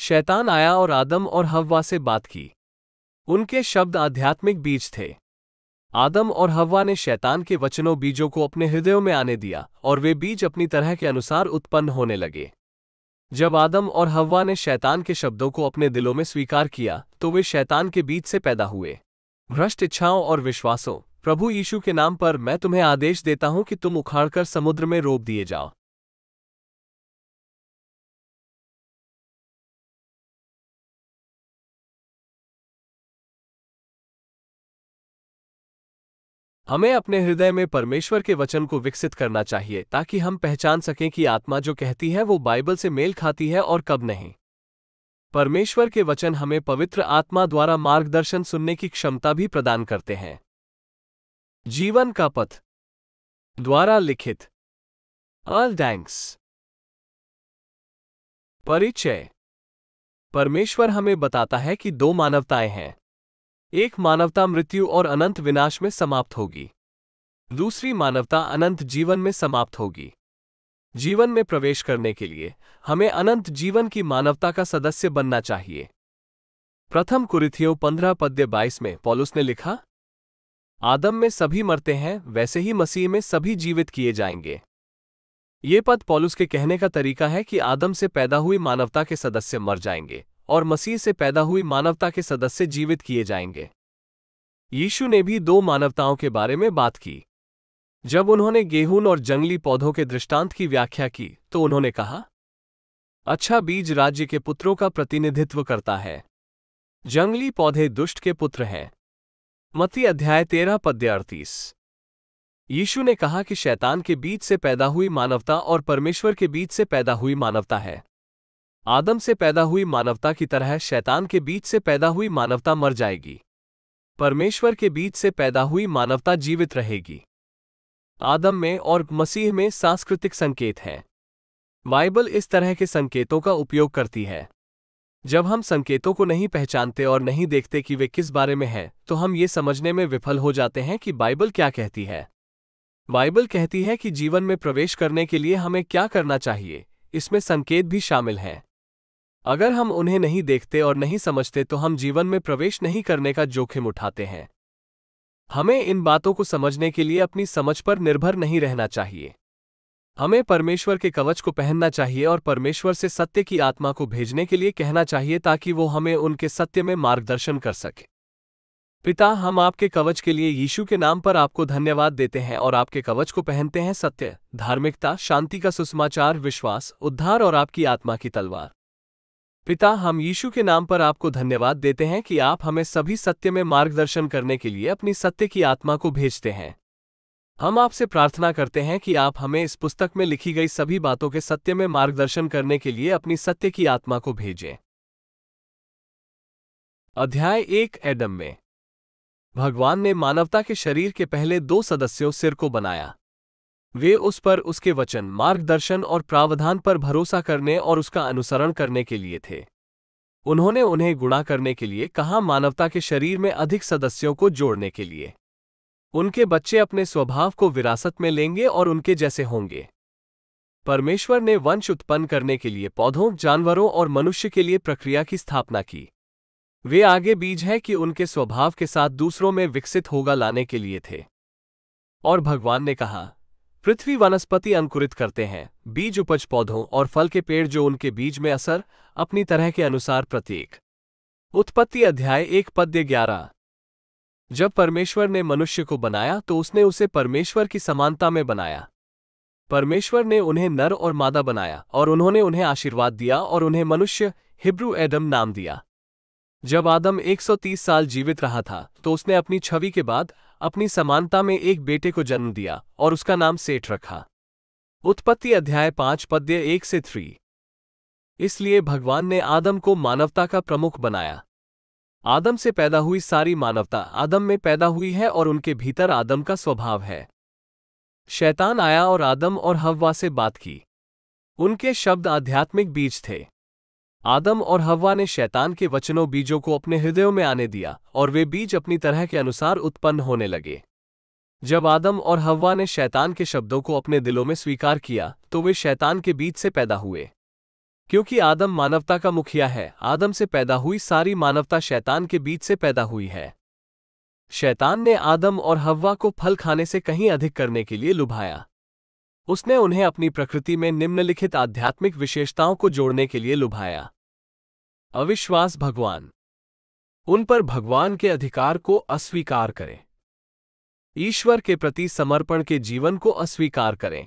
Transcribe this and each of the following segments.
शैतान आया और आदम और हव्वा से बात की उनके शब्द आध्यात्मिक बीज थे आदम और हव्वा ने शैतान के वचनों बीजों को अपने हृदयों में आने दिया और वे बीज अपनी तरह के अनुसार उत्पन्न होने लगे जब आदम और हव्वा ने शैतान के शब्दों को अपने दिलों में स्वीकार किया तो वे शैतान के बीच से पैदा हुए भ्रष्ट इच्छाओं और विश्वासों प्रभु यीशु के नाम पर मैं तुम्हें आदेश देता हूं कि तुम उखाड़कर समुद्र में रोप दिए जाओ हमें अपने हृदय में परमेश्वर के वचन को विकसित करना चाहिए ताकि हम पहचान सकें कि आत्मा जो कहती है वो बाइबल से मेल खाती है और कब नहीं परमेश्वर के वचन हमें पवित्र आत्मा द्वारा मार्गदर्शन सुनने की क्षमता भी प्रदान करते हैं जीवन का पथ द्वारा लिखित अल डैंक्स परिचय परमेश्वर हमें बताता है कि दो मानवताएं हैं एक मानवता मृत्यु और अनंत विनाश में समाप्त होगी दूसरी मानवता अनंत जीवन में समाप्त होगी जीवन में प्रवेश करने के लिए हमें अनंत जीवन की मानवता का सदस्य बनना चाहिए प्रथम कुरिथियो पंद्रह पद्य बाईस में पॉलुस ने लिखा आदम में सभी मरते हैं वैसे ही मसीह में सभी जीवित किए जाएंगे ये पद पॉलुस के कहने का तरीका है कि आदम से पैदा हुई मानवता के सदस्य मर जाएंगे और मसीह से पैदा हुई मानवता के सदस्य जीवित किए जाएंगे यीशु ने भी दो मानवताओं के बारे में बात की जब उन्होंने गेहूं और जंगली पौधों के दृष्टांत की व्याख्या की तो उन्होंने कहा अच्छा बीज राज्य के पुत्रों का प्रतिनिधित्व करता है जंगली पौधे दुष्ट के पुत्र हैं मती अध्याय तेरह पद्य अड़तीस यीशु ने कहा कि शैतान के बीच से पैदा हुई मानवता और परमेश्वर के बीच से पैदा हुई मानवता है आदम से पैदा हुई मानवता की तरह शैतान के बीच से पैदा हुई मानवता मर जाएगी परमेश्वर के बीच से पैदा हुई मानवता जीवित रहेगी आदम में और मसीह में सांस्कृतिक संकेत हैं बाइबल इस तरह के संकेतों का उपयोग करती है जब हम संकेतों को नहीं पहचानते और नहीं देखते कि वे किस बारे में हैं, तो हम ये समझने में विफल हो जाते हैं कि बाइबल क्या कहती है बाइबल कहती है कि जीवन में प्रवेश करने के लिए हमें क्या करना चाहिए इसमें संकेत भी शामिल हैं अगर हम उन्हें नहीं देखते और नहीं समझते तो हम जीवन में प्रवेश नहीं करने का जोखिम उठाते हैं हमें इन बातों को समझने के लिए अपनी समझ पर निर्भर नहीं रहना चाहिए हमें परमेश्वर के कवच को पहनना चाहिए और परमेश्वर से सत्य की आत्मा को भेजने के लिए कहना चाहिए ताकि वो हमें उनके सत्य में मार्गदर्शन कर सके पिता हम आपके कवच के लिए यीशु के नाम पर आपको धन्यवाद देते हैं और आपके कवच को पहनते हैं सत्य धार्मिकता शांति का सुसमाचार विश्वास उद्धार और आपकी आत्मा की तलवार पिता हम यीशु के नाम पर आपको धन्यवाद देते हैं कि आप हमें सभी सत्य में मार्गदर्शन करने के लिए अपनी सत्य की आत्मा को भेजते हैं हम आपसे प्रार्थना करते हैं कि आप हमें इस पुस्तक में लिखी गई सभी बातों के सत्य में मार्गदर्शन करने के लिए अपनी सत्य की आत्मा को भेजें अध्याय एक एडम में भगवान ने मानवता के शरीर के पहले दो सदस्यों सिर को बनाया वे उस पर उसके वचन मार्गदर्शन और प्रावधान पर भरोसा करने और उसका अनुसरण करने के लिए थे उन्होंने उन्हें गुणा करने के लिए कहा मानवता के शरीर में अधिक सदस्यों को जोड़ने के लिए उनके बच्चे अपने स्वभाव को विरासत में लेंगे और उनके जैसे होंगे परमेश्वर ने वंश उत्पन्न करने के लिए पौधों जानवरों और मनुष्य के लिए प्रक्रिया की स्थापना की वे आगे बीज हैं कि उनके स्वभाव के साथ दूसरों में विकसित होगा लाने के लिए थे और भगवान ने कहा पृथ्वी वनस्पति अंकुरित करते हैं बीज उपज पौधों और फल के पेड़ जो उनके बीज में असर अपनी तरह के अनुसार प्रत्येक उत्पत्ति अध्याय एक पद्य ग्यारह जब परमेश्वर ने मनुष्य को बनाया तो उसने उसे परमेश्वर की समानता में बनाया परमेश्वर ने उन्हें नर और मादा बनाया और उन्होंने उन्हें आशीर्वाद दिया और उन्हें मनुष्य हिब्रू एडम नाम दिया जब आदम 130 साल जीवित रहा था तो उसने अपनी छवि के बाद अपनी समानता में एक बेटे को जन्म दिया और उसका नाम सेठ रखा उत्पत्ति अध्याय पांच पद्य एक से थ्री इसलिए भगवान ने आदम को मानवता का प्रमुख बनाया आदम से पैदा हुई सारी मानवता आदम में पैदा हुई है और उनके भीतर आदम का स्वभाव है शैतान आया और आदम और हव्वा से बात की उनके शब्द आध्यात्मिक बीज थे आदम और हवा ने शैतान के वचनों बीजों को अपने हृदयों में आने दिया और वे बीज अपनी तरह के अनुसार उत्पन्न होने लगे जब आदम और हवा ने शैतान के शब्दों को अपने दिलों में स्वीकार किया तो वे शैतान के बीज से पैदा हुए क्योंकि आदम मानवता का मुखिया है आदम से पैदा हुई सारी मानवता शैतान के बीज से पैदा हुई है शैतान ने आदम और हवा को फल खाने से कहीं अधिक करने के लिए लुभाया उसने उन्हें अपनी प्रकृति में निम्नलिखित आध्यात्मिक विशेषताओं को जोड़ने के लिए लुभाया अविश्वास भगवान उन पर भगवान के अधिकार को अस्वीकार करें ईश्वर के प्रति समर्पण के जीवन को अस्वीकार करें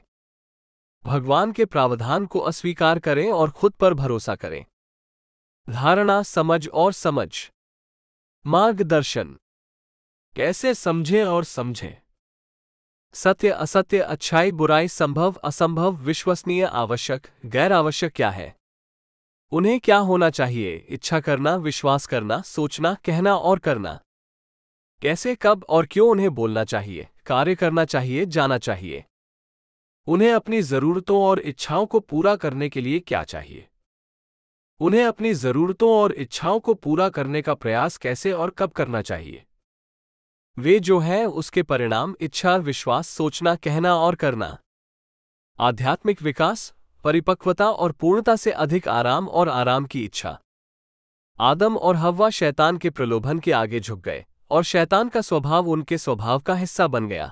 भगवान के प्रावधान को अस्वीकार करें और खुद पर भरोसा करें धारणा समझ और समझ मार्गदर्शन कैसे समझें और समझें सत्य असत्य अच्छाई बुराई संभव असंभव विश्वसनीय आवश्यक गैर आवश्यक क्या है उन्हें क्या होना चाहिए इच्छा करना विश्वास करना सोचना कहना और करना कैसे कब और क्यों उन्हें बोलना चाहिए कार्य करना चाहिए जाना चाहिए उन्हें अपनी ज़रूरतों और इच्छाओं को पूरा करने के लिए क्या चाहिए उन्हें अपनी ज़रूरतों और इच्छाओं को पूरा करने का प्रयास कैसे और कब करना चाहिए वे जो हैं उसके परिणाम इच्छा विश्वास सोचना कहना और करना आध्यात्मिक विकास परिपक्वता और पूर्णता से अधिक आराम और आराम की इच्छा आदम और हवा शैतान के प्रलोभन के आगे झुक गए और शैतान का स्वभाव उनके स्वभाव का हिस्सा बन गया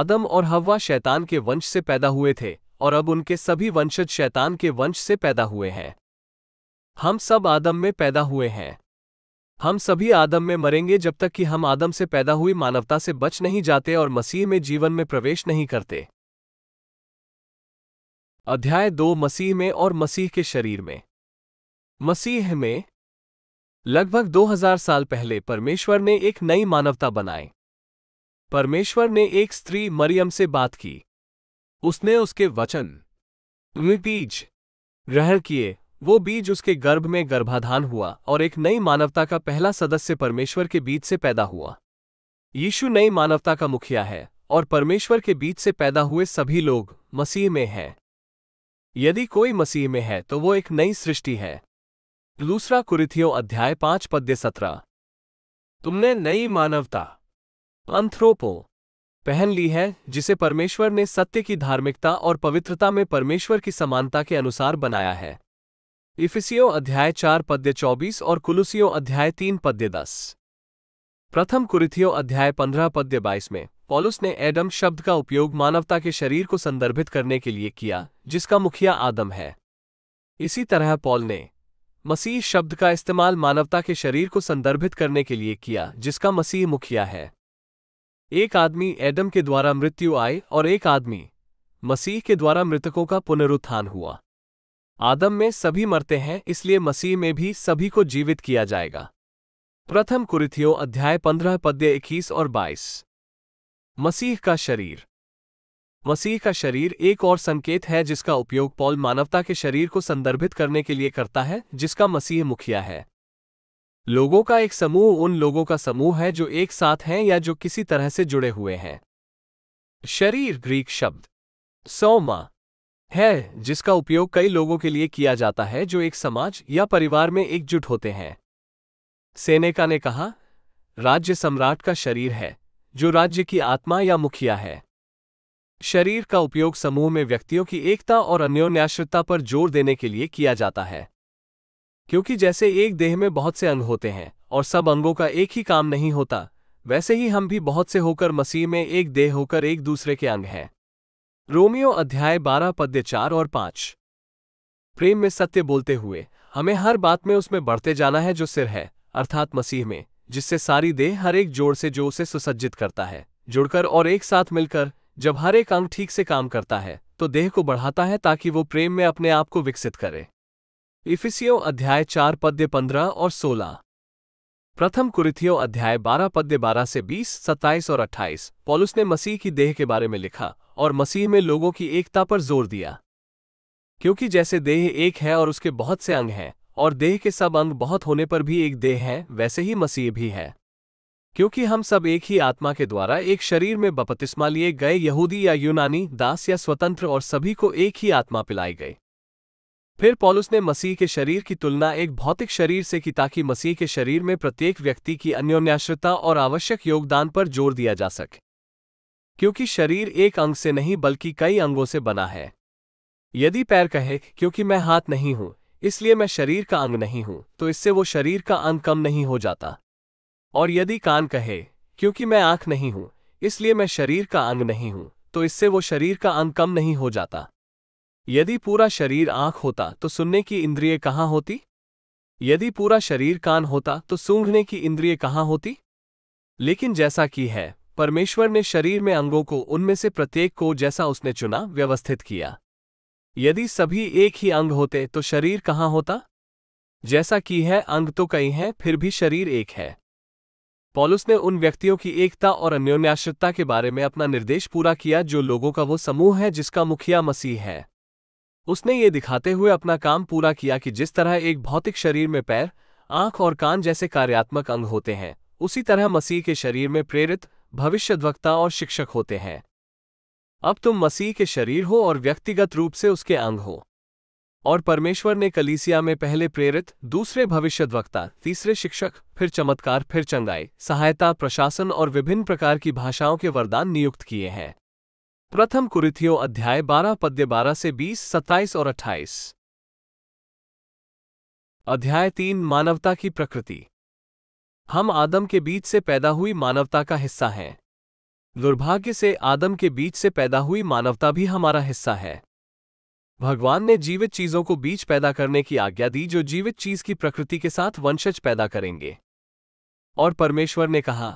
आदम और हवा शैतान के वंश से पैदा हुए थे और अब उनके सभी वंशज शैतान के वंश से पैदा हुए हैं हम सब आदम में पैदा हुए हैं हम सभी आदम में मरेंगे जब तक कि हम आदम से पैदा हुई मानवता से बच नहीं जाते और मसीह में जीवन में प्रवेश नहीं करते अध्याय दो मसीह में और मसीह के शरीर में मसीह में लगभग 2000 साल पहले परमेश्वर ने एक नई मानवता बनाई परमेश्वर ने एक स्त्री मरियम से बात की उसने उसके वचन बीज ग्रहण किए वो बीज उसके गर्भ में गर्भाधान हुआ और एक नई मानवता का पहला सदस्य परमेश्वर के बीच से पैदा हुआ यीशु नई मानवता का मुखिया है और परमेश्वर के बीच से पैदा हुए सभी लोग मसीह में हैं यदि कोई मसीह में है तो वो एक नई सृष्टि है दूसरा कुरिथियो अध्याय पांच पद्य सत्रह तुमने नई मानवता अंथ्रोपो पहन ली है जिसे परमेश्वर ने सत्य की धार्मिकता और पवित्रता में परमेश्वर की समानता के अनुसार बनाया है इफिसियो अध्याय चार पद्य चौबीस और कुलुसियो अध्याय तीन पद्य दस प्रथम कुरिथियो अध्याय पंद्रह पद्य बाईस में पॉलुस ने एडम शब्द का उपयोग मानवता के शरीर को संदर्भित करने के लिए किया जिसका मुखिया आदम है इसी तरह पॉल ने मसीह शब्द का इस्तेमाल मानवता के शरीर को संदर्भित करने के लिए किया जिसका मसीह मुखिया है एक आदमी एडम के द्वारा मृत्यु आई और एक आदमी मसीह के द्वारा मृतकों का पुनरुत्थान हुआ आदम में सभी मरते हैं इसलिए मसीह में भी सभी को जीवित किया जाएगा प्रथम कुरिथियो अध्याय पंद्रह पद्य इक्कीस और बाईस मसीह का शरीर मसीह का शरीर एक और संकेत है जिसका उपयोग पॉल मानवता के शरीर को संदर्भित करने के लिए करता है जिसका मसीह मुखिया है लोगों का एक समूह उन लोगों का समूह है जो एक साथ हैं या जो किसी तरह से जुड़े हुए हैं शरीर ग्रीक शब्द सौमा है जिसका उपयोग कई लोगों के लिए किया जाता है जो एक समाज या परिवार में एकजुट होते हैं सेनेका ने कहा राज्य सम्राट का शरीर है जो राज्य की आत्मा या मुखिया है शरीर का उपयोग समूह में व्यक्तियों की एकता और अन्योन्याश्रितता पर जोर देने के लिए किया जाता है क्योंकि जैसे एक देह में बहुत से अंग होते हैं और सब अंगों का एक ही काम नहीं होता वैसे ही हम भी बहुत से होकर मसीह में एक देह होकर एक दूसरे के अंग हैं रोमियो अध्याय बारह पद्य चार और पांच प्रेम में सत्य बोलते हुए हमें हर बात में उसमें बढ़ते जाना है जो सिर है अर्थात मसीह में जिससे सारी देह हर एक जोड़ से जो उसे सुसज्जित करता है जुड़कर और एक साथ मिलकर जब हर एक अंग ठीक से काम करता है तो देह को बढ़ाता है ताकि वो प्रेम में अपने आप को विकसित करे इफिसियो अध्याय चार पद्य पंद्रह और सोलह प्रथम कुरिथियो अध्याय बारह पद्य बारह से बीस सत्ताईस और अट्ठाईस पॉलुस ने मसीह की देह के बारे में लिखा और मसीह में लोगों की एकता पर जोर दिया क्योंकि जैसे देह एक है और उसके बहुत से अंग हैं और देह के सब अंग बहुत होने पर भी एक देह हैं वैसे ही मसीह भी है क्योंकि हम सब एक ही आत्मा के द्वारा एक शरीर में बपतिस्मा लिए गए यहूदी या यूनानी दास या स्वतंत्र और सभी को एक ही आत्मा पिलाई गई फिर पॉलुस ने मसीह के शरीर की तुलना एक भौतिक शरीर से की ताकि मसीह के शरीर में प्रत्येक व्यक्ति की अन्योन्याश्रता और आवश्यक योगदान पर जोर दिया जा सके क्योंकि शरीर एक अंग से नहीं बल्कि कई अंगों से बना है यदि पैर कहे क्योंकि मैं हाथ नहीं हूं इसलिए मैं शरीर का अंग नहीं हूं तो इससे वो शरीर का अंग कम नहीं हो जाता और यदि कान कहे क्योंकि मैं आंख नहीं हूं इसलिए मैं शरीर का अंग नहीं हूं तो इससे वो शरीर का अंग कम नहीं हो जाता यदि पूरा शरीर आंख होता तो सुनने की इंद्रिय कहाँ होती यदि पूरा शरीर कान होता तो सूंघने की इंद्रिय कहाँ होती लेकिन जैसा कि है परमेश्वर ने शरीर में अंगों को उनमें से प्रत्येक को जैसा उसने चुना व्यवस्थित किया यदि सभी एक ही अंग होते तो शरीर कहाँ होता जैसा कि है अंग तो कई हैं फिर भी शरीर एक है पॉलुस ने उन व्यक्तियों की एकता और अन्योन्याश्रितता के बारे में अपना निर्देश पूरा किया जो लोगों का वो समूह है जिसका मुखिया मसीह है उसने ये दिखाते हुए अपना काम पूरा किया कि जिस तरह एक भौतिक शरीर में पैर आंख और कान जैसे कार्यात्मक अंग होते हैं उसी तरह मसीह के शरीर में प्रेरित भविष्यद्वक्ता और शिक्षक होते हैं अब तुम मसीह के शरीर हो और व्यक्तिगत रूप से उसके अंग हो और परमेश्वर ने कलीसिया में पहले प्रेरित दूसरे भविष्यद्वक्ता तीसरे शिक्षक फिर चमत्कार फिर चंगाई सहायता प्रशासन और विभिन्न प्रकार की भाषाओं के वरदान नियुक्त किए हैं प्रथम कुरिथियों अध्याय 12 पद्य 12 से 20, 27 और 28 अध्याय 3 मानवता की प्रकृति हम आदम के बीच से पैदा हुई मानवता का हिस्सा हैं दुर्भाग्य से आदम के बीच से पैदा हुई मानवता भी हमारा हिस्सा है भगवान ने जीवित चीजों को बीज पैदा करने की आज्ञा दी जो जीवित चीज की प्रकृति के साथ वंशज पैदा करेंगे और परमेश्वर ने कहा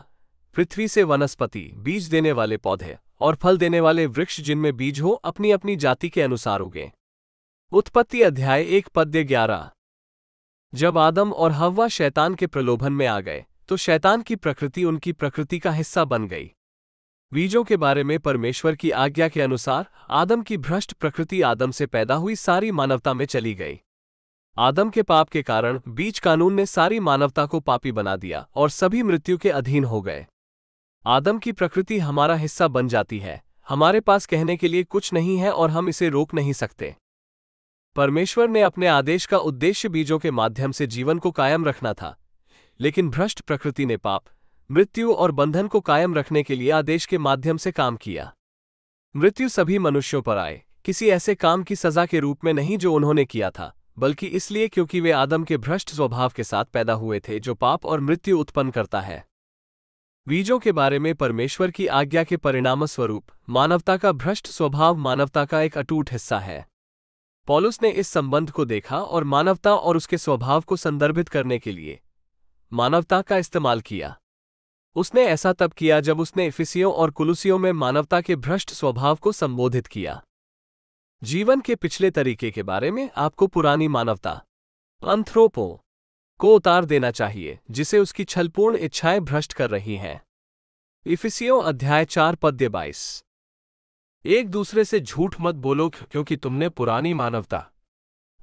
पृथ्वी से वनस्पति बीज देने वाले पौधे और फल देने वाले वृक्ष जिनमें बीज हो अपनी अपनी जाति के अनुसार उगे उत्पत्ति अध्याय एक पद्य ग्यारह जब आदम और हवा शैतान के प्रलोभन में आ गए तो शैतान की प्रकृति उनकी प्रकृति का हिस्सा बन गई बीजों के बारे में परमेश्वर की आज्ञा के अनुसार आदम की भ्रष्ट प्रकृति आदम से पैदा हुई सारी मानवता में चली गई आदम के पाप के कारण बीज कानून ने सारी मानवता को पापी बना दिया और सभी मृत्यु के अधीन हो गए आदम की प्रकृति हमारा हिस्सा बन जाती है हमारे पास कहने के लिए कुछ नहीं है और हम इसे रोक नहीं सकते परमेश्वर ने अपने आदेश का उद्देश्य बीजों के माध्यम से जीवन को कायम रखना था लेकिन भ्रष्ट प्रकृति ने पाप मृत्यु और बंधन को कायम रखने के लिए आदेश के माध्यम से काम किया मृत्यु सभी मनुष्यों पर आए किसी ऐसे काम की सजा के रूप में नहीं जो उन्होंने किया था बल्कि इसलिए क्योंकि वे आदम के भ्रष्ट स्वभाव के साथ पैदा हुए थे जो पाप और मृत्यु उत्पन्न करता है बीजों के बारे में परमेश्वर की आज्ञा के परिणाम स्वरूप मानवता का भ्रष्ट स्वभाव मानवता का एक अटूट हिस्सा है पॉलुस ने इस संबंध को देखा और मानवता और उसके स्वभाव को संदर्भित करने के लिए मानवता का इस्तेमाल किया उसने ऐसा तब किया जब उसने इफिसियों और कुलुसियों में मानवता के भ्रष्ट स्वभाव को संबोधित किया जीवन के पिछले तरीके के बारे में आपको पुरानी मानवता अंथ्रोपो को उतार देना चाहिए जिसे उसकी छलपूर्ण इच्छाएं भ्रष्ट कर रही हैं इफिसियों अध्याय चार पद्य बाईस एक दूसरे से झूठ मत बोलो क्योंकि तुमने पुरानी मानवता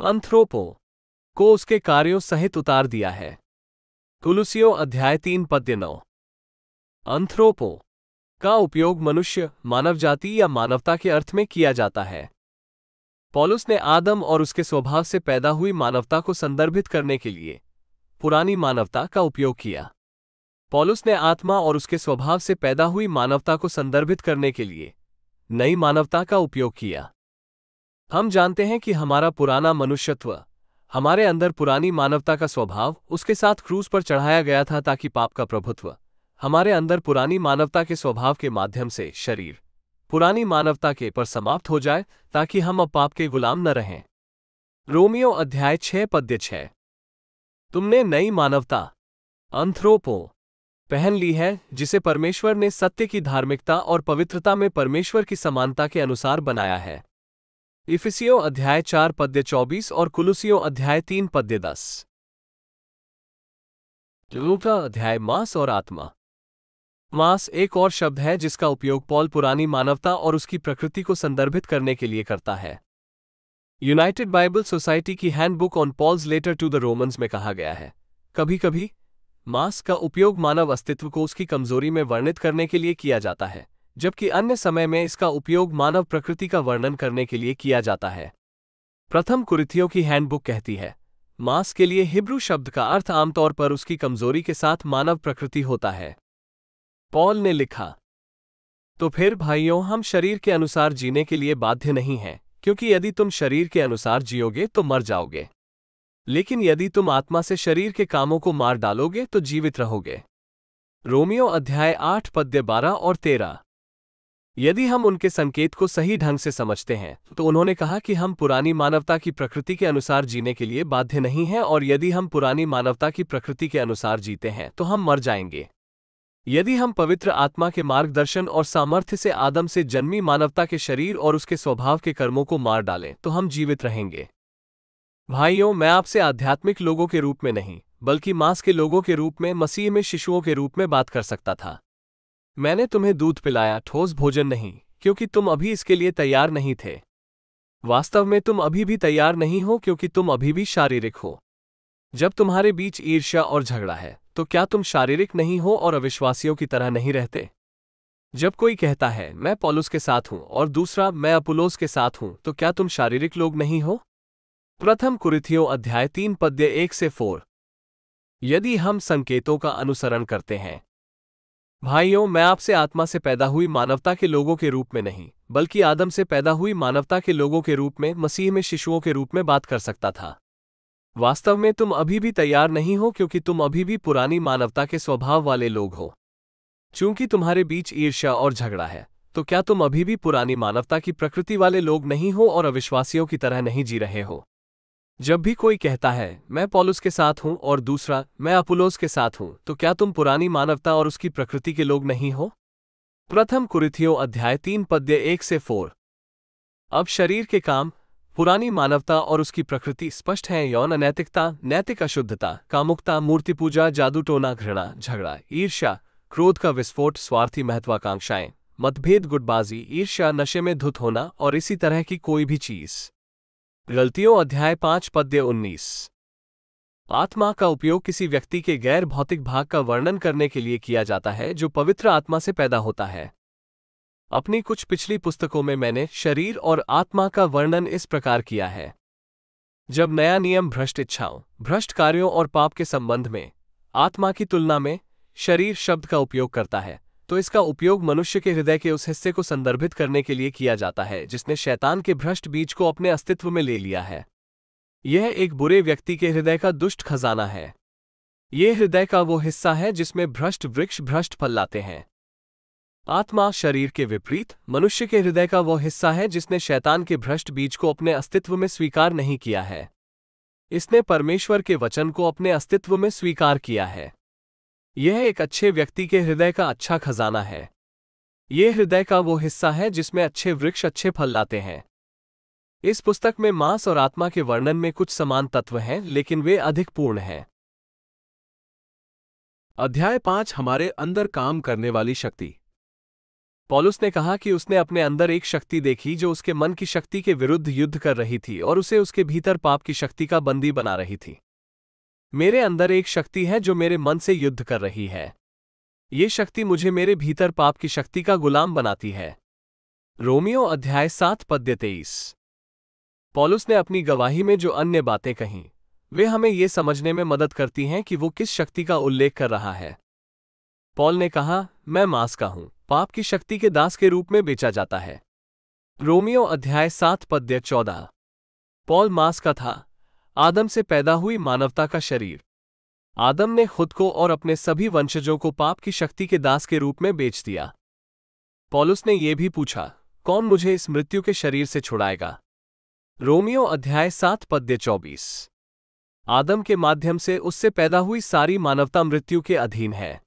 अंथ्रोपो को उसके कार्यों सहित उतार दिया है कुलुसियों अध्याय तीन पद्य नौ अंथ्रोपो का उपयोग मनुष्य मानव जाति या मानवता के अर्थ में किया जाता है पॉलुस ने आदम और उसके स्वभाव से पैदा हुई मानवता को संदर्भित करने के लिए पुरानी मानवता का उपयोग किया पॉलुस ने आत्मा और उसके स्वभाव से पैदा हुई मानवता को संदर्भित करने के लिए नई मानवता का उपयोग किया हम जानते हैं कि हमारा पुराना मनुष्यत्व हमारे अंदर पुरानी मानवता का स्वभाव उसके साथ क्रूज पर चढ़ाया गया था ताकि पाप का प्रभुत्व हमारे अंदर पुरानी मानवता के स्वभाव के माध्यम से शरीर पुरानी मानवता के पर समाप्त हो जाए ताकि हम अपाप के गुलाम न रहें रोमियो अध्याय छह पद्य छ तुमने नई मानवता अंथ्रोपो पहन ली है जिसे परमेश्वर ने सत्य की धार्मिकता और पवित्रता में परमेश्वर की समानता के अनुसार बनाया है इफिसियो अध्याय चार पद्य चौबीस और कुलुसियो अध्याय तीन पद्य दस लूका अध्याय मास और आत्मा मांस एक और शब्द है जिसका उपयोग पॉल पुरानी मानवता और उसकी प्रकृति को संदर्भित करने के लिए करता है यूनाइटेड बाइबल सोसाइटी की handbook on Paul's letter to the Romans में कहा गया है कभी कभी मांस का उपयोग मानव अस्तित्व को उसकी कमजोरी में वर्णित करने के लिए किया जाता है जबकि अन्य समय में इसका उपयोग मानव प्रकृति का वर्णन करने के लिए किया जाता है प्रथम कुरीतियों की हैंडबुक कहती है मांस के लिए हिब्रू शब्द का अर्थ आमतौर पर उसकी कमजोरी के साथ मानव प्रकृति होता है पॉल ने लिखा तो फिर भाइयों हम शरीर के अनुसार जीने के लिए बाध्य नहीं हैं क्योंकि यदि तुम शरीर के अनुसार जियोगे तो मर जाओगे लेकिन यदि तुम आत्मा से शरीर के कामों को मार डालोगे तो जीवित रहोगे रोमियो अध्याय आठ पद्य बारह और तेरह यदि हम उनके संकेत को सही ढंग से समझते हैं तो उन्होंने कहा कि हम पुरानी मानवता की प्रकृति के अनुसार जीने के लिए बाध्य नहीं हैं और यदि हम पुरानी मानवता की प्रकृति के अनुसार जीते हैं तो हम मर जाएंगे यदि हम पवित्र आत्मा के मार्गदर्शन और सामर्थ्य से आदम से जन्मी मानवता के शरीर और उसके स्वभाव के कर्मों को मार डालें तो हम जीवित रहेंगे भाइयों मैं आपसे आध्यात्मिक लोगों के रूप में नहीं बल्कि मांस के लोगों के रूप में मसीह में शिशुओं के रूप में बात कर सकता था मैंने तुम्हें दूध पिलाया ठोस भोजन नहीं क्योंकि तुम अभी इसके लिए तैयार नहीं थे वास्तव में तुम अभी भी तैयार नहीं हो क्योंकि तुम अभी भी शारीरिक हो जब तुम्हारे बीच ईर्ष्या और झगड़ा है तो क्या तुम शारीरिक नहीं हो और अविश्वासियों की तरह नहीं रहते जब कोई कहता है मैं पॉलुस के साथ हूं और दूसरा मैं अपुलोस के साथ हूं तो क्या तुम शारीरिक लोग नहीं हो प्रथम कुरिथियो अध्याय तीन पद्य एक से फोर यदि हम संकेतों का अनुसरण करते हैं भाइयों मैं आपसे आत्मा से पैदा हुई मानवता के लोगों के रूप में नहीं बल्कि आदम से पैदा हुई मानवता के लोगों के रूप में मसीह में शिशुओं के रूप में बात कर सकता था वास्तव में तुम अभी भी तैयार नहीं हो क्योंकि तुम अभी भी पुरानी मानवता के स्वभाव वाले लोग हो चूंकि तुम्हारे बीच ईर्ष्या और झगड़ा है तो क्या तुम अभी भी पुरानी मानवता की प्रकृति वाले लोग नहीं हो और अविश्वासियों की तरह नहीं जी रहे हो जब भी कोई कहता है मैं पॉलुस के साथ हूं और दूसरा मैं अपुलोस के साथ हूं तो क्या तुम पुरानी मानवता और उसकी प्रकृति के लोग नहीं हो प्रथम कुरिथियो अध्याय तीन पद्य एक से फोर अब शरीर के काम पुरानी मानवता और उसकी प्रकृति स्पष्ट है यौन अनैतिकता नैतिक अशुद्धता कामुकता मूर्ति पूजा जादू टोना घृणा झगड़ा ईर्ष्या क्रोध का विस्फोट स्वार्थी महत्वाकांक्षाएं मतभेद गुटबाजी ईर्ष्या नशे में धुत होना और इसी तरह की कोई भी चीज गलतियों अध्याय पांच पद्य उन्नीस आत्मा का उपयोग किसी व्यक्ति के गैर भौतिक भाग का वर्णन करने के लिए किया जाता है जो पवित्र आत्मा से पैदा होता है अपनी कुछ पिछली पुस्तकों में मैंने शरीर और आत्मा का वर्णन इस प्रकार किया है जब नया नियम भ्रष्ट इच्छाओं भ्रष्ट कार्यों और पाप के संबंध में आत्मा की तुलना में शरीर शब्द का उपयोग करता है तो इसका उपयोग मनुष्य के हृदय के उस हिस्से को संदर्भित करने के लिए किया जाता है जिसने शैतान के भ्रष्ट बीज को अपने अस्तित्व में ले लिया है यह एक बुरे व्यक्ति के हृदय का दुष्ट खजाना है ये हृदय का वो हिस्सा है जिसमें भ्रष्ट वृक्ष भ्रष्ट फल लाते हैं आत्मा शरीर के विपरीत मनुष्य के हृदय का वह हिस्सा है जिसने शैतान के भ्रष्ट बीज को अपने अस्तित्व में स्वीकार नहीं किया है इसने परमेश्वर के वचन को अपने अस्तित्व में स्वीकार किया है यह एक अच्छे व्यक्ति के हृदय का अच्छा खजाना है यह हृदय का वो हिस्सा है जिसमें अच्छे वृक्ष अच्छे फल लाते हैं इस पुस्तक में मांस और आत्मा के वर्णन में कुछ समान तत्व हैं लेकिन वे अधिक पूर्ण हैं अध्याय पांच हमारे अंदर काम करने वाली शक्ति पॉलुस ने कहा कि उसने अपने अंदर एक शक्ति देखी जो उसके मन की शक्ति के विरुद्ध युद्ध कर रही थी और उसे उसके भीतर पाप की शक्ति का बंदी बना रही थी मेरे अंदर एक शक्ति है जो मेरे मन से युद्ध कर रही है ये शक्ति मुझे मेरे भीतर पाप की शक्ति का गुलाम बनाती है रोमियो अध्याय सात पद्य तेईस पॉलुस ने अपनी गवाही में जो अन्य बातें कहीं वे हमें ये समझने में मदद करती हैं कि वो किस शक्ति का उल्लेख कर रहा है पॉल ने कहा मैं मांस का हूं पाप की शक्ति के दास के रूप में बेचा जाता है रोमियो अध्याय सात पद्य चौदह पॉल मांस का था आदम से पैदा हुई मानवता का शरीर आदम ने खुद को और अपने सभी वंशजों को पाप की शक्ति के दास के रूप में बेच दिया पॉलुस ने यह भी पूछा कौन मुझे इस मृत्यु के शरीर से छुड़ाएगा रोमियो अध्याय सात पद्य चौबीस आदम के माध्यम से उससे पैदा हुई सारी मानवता मृत्यु के अधीन है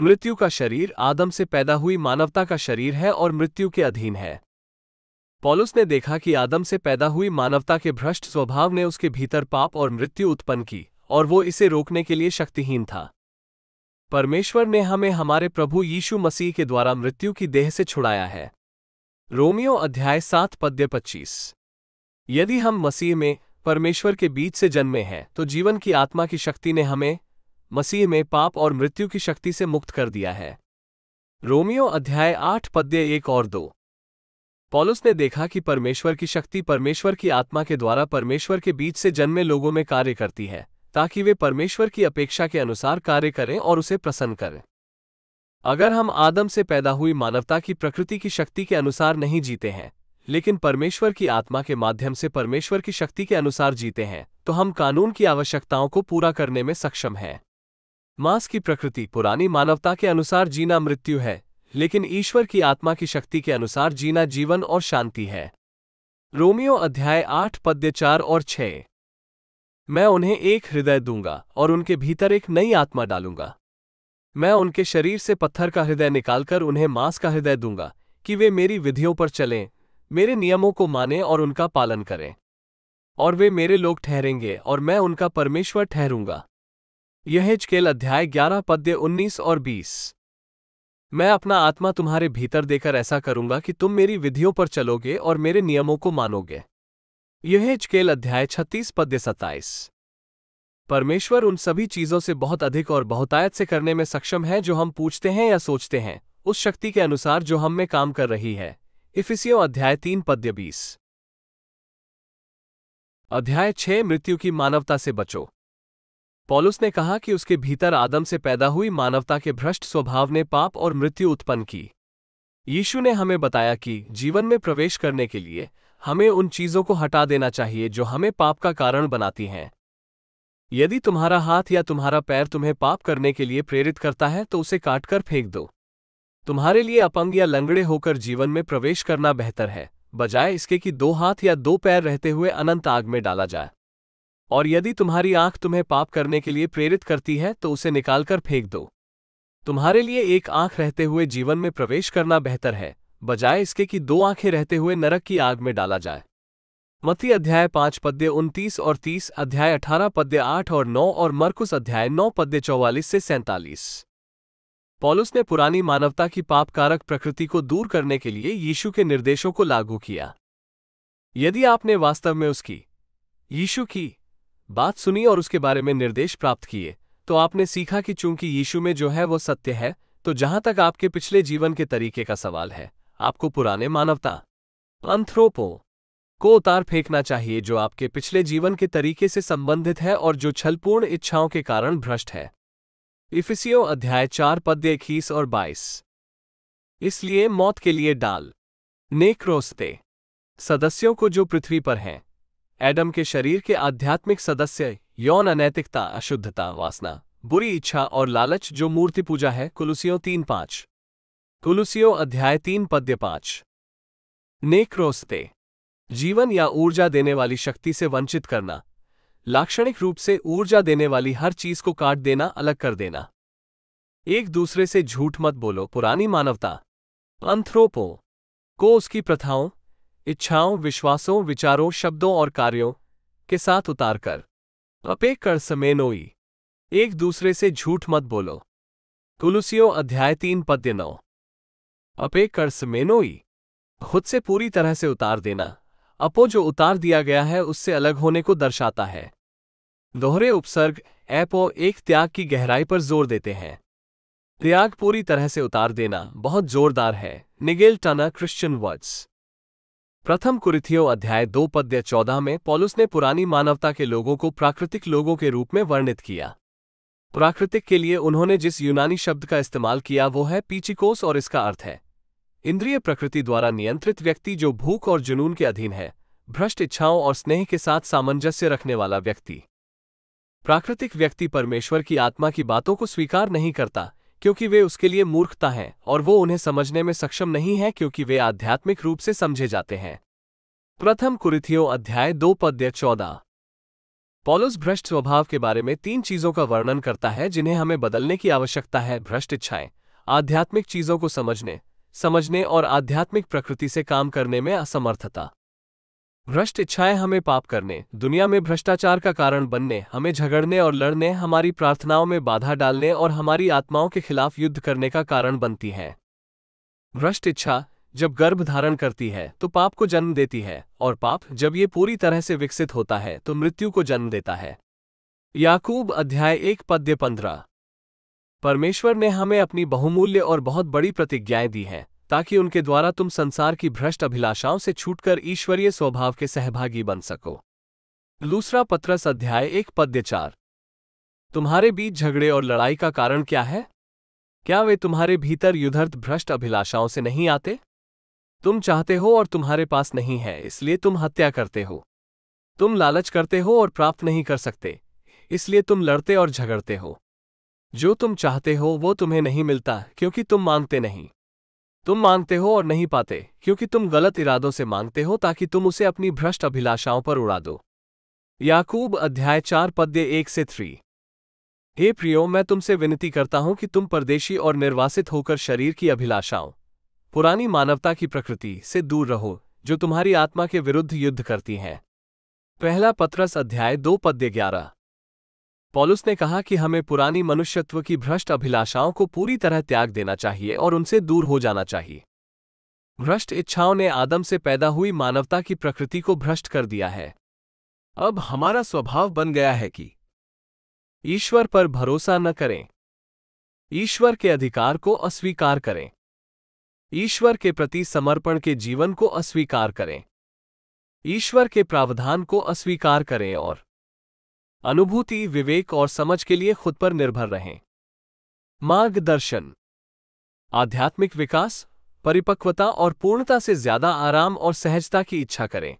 मृत्यु का शरीर आदम से पैदा हुई मानवता का शरीर है और मृत्यु के अधीन है पॉलुस ने देखा कि आदम से पैदा हुई मानवता के भ्रष्ट स्वभाव ने उसके भीतर पाप और मृत्यु उत्पन्न की और वो इसे रोकने के लिए शक्तिहीन था परमेश्वर ने हमें हमारे प्रभु यीशु मसीह के द्वारा मृत्यु की देह से छुड़ाया है रोमियो अध्याय सात पद्य पच्चीस यदि हम मसीह में परमेश्वर के बीच से जन्मे हैं तो जीवन की आत्मा की शक्ति ने हमें मसीह में पाप और मृत्यु की शक्ति से मुक्त कर दिया है रोमियो अध्याय आठ पद्य एक और दो पॉलुस ने देखा कि परमेश्वर की शक्ति परमेश्वर की आत्मा के द्वारा परमेश्वर के बीच से जन्मे लोगों में कार्य करती है ताकि वे परमेश्वर की अपेक्षा के अनुसार कार्य करें और उसे प्रसन्न करें अगर हम आदम से पैदा हुई मानवता की प्रकृति की शक्ति के अनुसार नहीं जीते हैं लेकिन परमेश्वर की आत्मा के माध्यम से परमेश्वर की शक्ति के अनुसार जीते हैं तो हम कानून की आवश्यकताओं को पूरा करने में सक्षम हैं मांस की प्रकृति पुरानी मानवता के अनुसार जीना मृत्यु है लेकिन ईश्वर की आत्मा की शक्ति के अनुसार जीना जीवन और शांति है रोमियो अध्याय आठ पद्य चार और छह मैं उन्हें एक हृदय दूंगा और उनके भीतर एक नई आत्मा डालूंगा मैं उनके शरीर से पत्थर का हृदय निकालकर उन्हें मांस का हृदय दूंगा कि वे मेरी विधियों पर चलें मेरे नियमों को माने और उनका पालन करें और वे मेरे लोग ठहरेंगे और मैं उनका परमेश्वर ठहरूंगा यह केल अध्याय 11 पद्य 19 और 20 मैं अपना आत्मा तुम्हारे भीतर देकर ऐसा करूंगा कि तुम मेरी विधियों पर चलोगे और मेरे नियमों को मानोगे यह खेल अध्याय 36 पद्य 27 परमेश्वर उन सभी चीजों से बहुत अधिक और बहुतायत से करने में सक्षम है जो हम पूछते हैं या सोचते हैं उस शक्ति के अनुसार जो हम में काम कर रही है इफिसियो अध्याय तीन पद्य बीस अध्याय छह मृत्यु की मानवता से बचो पॉलुस ने कहा कि उसके भीतर आदम से पैदा हुई मानवता के भ्रष्ट स्वभाव ने पाप और मृत्यु उत्पन्न की यीशु ने हमें बताया कि जीवन में प्रवेश करने के लिए हमें उन चीज़ों को हटा देना चाहिए जो हमें पाप का कारण बनाती हैं यदि तुम्हारा हाथ या तुम्हारा पैर तुम्हें पाप करने के लिए प्रेरित करता है तो उसे काटकर फेंक दो तुम्हारे लिए अपंग या लंगड़े होकर जीवन में प्रवेश करना बेहतर है बजाय इसके कि दो हाथ या दो पैर रहते हुए अनंत आग में डाला जाए और यदि तुम्हारी आंख तुम्हें पाप करने के लिए प्रेरित करती है तो उसे निकालकर फेंक दो तुम्हारे लिए एक आंख रहते हुए जीवन में प्रवेश करना बेहतर है बजाय इसके कि दो आंखें रहते हुए नरक की आग में डाला जाए मती अध्याय पांच पद्य उनतीस और तीस अध्याय अठारह पद्य आठ और नौ और मरकुस अध्याय नौ पद्य चौवालीस से सैंतालीस पॉलुस ने पुरानी मानवता की पापकारक प्रकृति को दूर करने के लिए यीशु के निर्देशों को लागू किया यदि आपने वास्तव में उसकी यीशु की बात सुनी और उसके बारे में निर्देश प्राप्त किए तो आपने सीखा कि चूंकि यीशु में जो है वो सत्य है तो जहां तक आपके पिछले जीवन के तरीके का सवाल है आपको पुराने मानवता अंथ्रोपो को उतार फेंकना चाहिए जो आपके पिछले जीवन के तरीके से संबंधित है और जो छलपूर्ण इच्छाओं के कारण भ्रष्ट है इफिसियो अध्याय चार पद्य इक्कीस और बाईस इसलिए मौत के लिए डाल नेक्रोस्ते सदस्यों को जो पृथ्वी पर हैं एडम के शरीर के आध्यात्मिक सदस्य यौन अनैतिकता अशुद्धता वासना बुरी इच्छा और लालच जो मूर्ति पूजा है कुलुसियो तीन पांच कुलुसियो अध्याय तीन पद्य पांच नेक्रोस्ते जीवन या ऊर्जा देने वाली शक्ति से वंचित करना लाक्षणिक रूप से ऊर्जा देने वाली हर चीज को काट देना अलग कर देना एक दूसरे से झूठ मत बोलो पुरानी मानवता अंथ्रोपो को उसकी प्रथाओं इच्छाओं विश्वासों विचारों शब्दों और कार्यों के साथ उतार कर अपेकर समेनोई एक दूसरे से झूठ मत बोलो तुलसियों अध्याय तीन पद्य नौ कर समेनोई खुद से पूरी तरह से उतार देना अपो जो उतार दिया गया है उससे अलग होने को दर्शाता है दोहरे उपसर्ग ऐपो एक त्याग की गहराई पर जोर देते हैं त्याग पूरी तरह से उतार देना बहुत जोरदार है निगेल टाना क्रिश्चियन वर्ड्स प्रथम कुरिथियो अध्याय दो पद्य चौदह में पॉलुस ने पुरानी मानवता के लोगों को प्राकृतिक लोगों के रूप में वर्णित किया प्राकृतिक के लिए उन्होंने जिस यूनानी शब्द का इस्तेमाल किया वो है पीचिकोस और इसका अर्थ है इंद्रिय प्रकृति द्वारा नियंत्रित व्यक्ति जो भूख और जुनून के अधीन है भ्रष्ट इच्छाओं और स्नेह के साथ सामंजस्य रखने वाला व्यक्ति प्राकृतिक व्यक्ति परमेश्वर की आत्मा की बातों को स्वीकार नहीं करता क्योंकि वे उसके लिए मूर्खता हैं और वो उन्हें समझने में सक्षम नहीं है क्योंकि वे आध्यात्मिक रूप से समझे जाते हैं प्रथम कुरिथियो अध्याय दो पद्य चौदह पॉलुस भ्रष्ट स्वभाव के बारे में तीन चीजों का वर्णन करता है जिन्हें हमें बदलने की आवश्यकता है भ्रष्ट इच्छाएं आध्यात्मिक चीजों को समझने समझने और आध्यात्मिक प्रकृति से काम करने में असमर्थता भ्रष्ट इच्छाएं हमें पाप करने दुनिया में भ्रष्टाचार का कारण बनने हमें झगड़ने और लड़ने हमारी प्रार्थनाओं में बाधा डालने और हमारी आत्माओं के खिलाफ युद्ध करने का कारण बनती हैं भ्रष्ट इच्छा जब गर्भ धारण करती है तो पाप को जन्म देती है और पाप जब ये पूरी तरह से विकसित होता है तो मृत्यु को जन्म देता है याकूब अध्याय एक पद्य पंद्रह परमेश्वर ने हमें अपनी बहुमूल्य और बहुत बड़ी प्रतिज्ञाएं दी हैं ताकि उनके द्वारा तुम संसार की भ्रष्ट अभिलाषाओं से छूटकर ईश्वरीय स्वभाव के सहभागी बन सको दूसरा पत्रस अध्याय एक पद्यचार तुम्हारे बीच झगड़े और लड़ाई का कारण क्या है क्या वे तुम्हारे भीतर युद्धर्थ भ्रष्ट अभिलाषाओं से नहीं आते तुम चाहते हो और तुम्हारे पास नहीं है इसलिए तुम हत्या करते हो तुम लालच करते हो और प्राप्त नहीं कर सकते इसलिए तुम लड़ते और झगड़ते हो जो तुम चाहते हो वो तुम्हें नहीं मिलता क्योंकि तुम मांगते नहीं तुम मांगते हो और नहीं पाते क्योंकि तुम गलत इरादों से मांगते हो ताकि तुम उसे अपनी भ्रष्ट अभिलाषाओं पर उड़ा दो याकूब अध्याय चार पद्य एक से थ्री हे प्रियो मैं तुमसे विनती करता हूं कि तुम परदेशी और निर्वासित होकर शरीर की अभिलाषाओं पुरानी मानवता की प्रकृति से दूर रहो जो तुम्हारी आत्मा के विरुद्ध युद्ध करती हैं पहला पत्रस अध्याय दो पद्य ग्यारह पॉलुस ने कहा कि हमें पुरानी मनुष्यत्व की भ्रष्ट अभिलाषाओं को पूरी तरह त्याग देना चाहिए और उनसे दूर हो जाना चाहिए भ्रष्ट इच्छाओं ने आदम से पैदा हुई मानवता की प्रकृति को भ्रष्ट कर दिया है अब हमारा स्वभाव बन गया है कि ईश्वर पर भरोसा न करें ईश्वर के अधिकार को अस्वीकार करें ईश्वर के प्रति समर्पण के जीवन को अस्वीकार करें ईश्वर के प्रावधान को अस्वीकार करें और अनुभूति विवेक और समझ के लिए खुद पर निर्भर रहें मार्गदर्शन आध्यात्मिक विकास परिपक्वता और पूर्णता से ज्यादा आराम और सहजता की इच्छा करें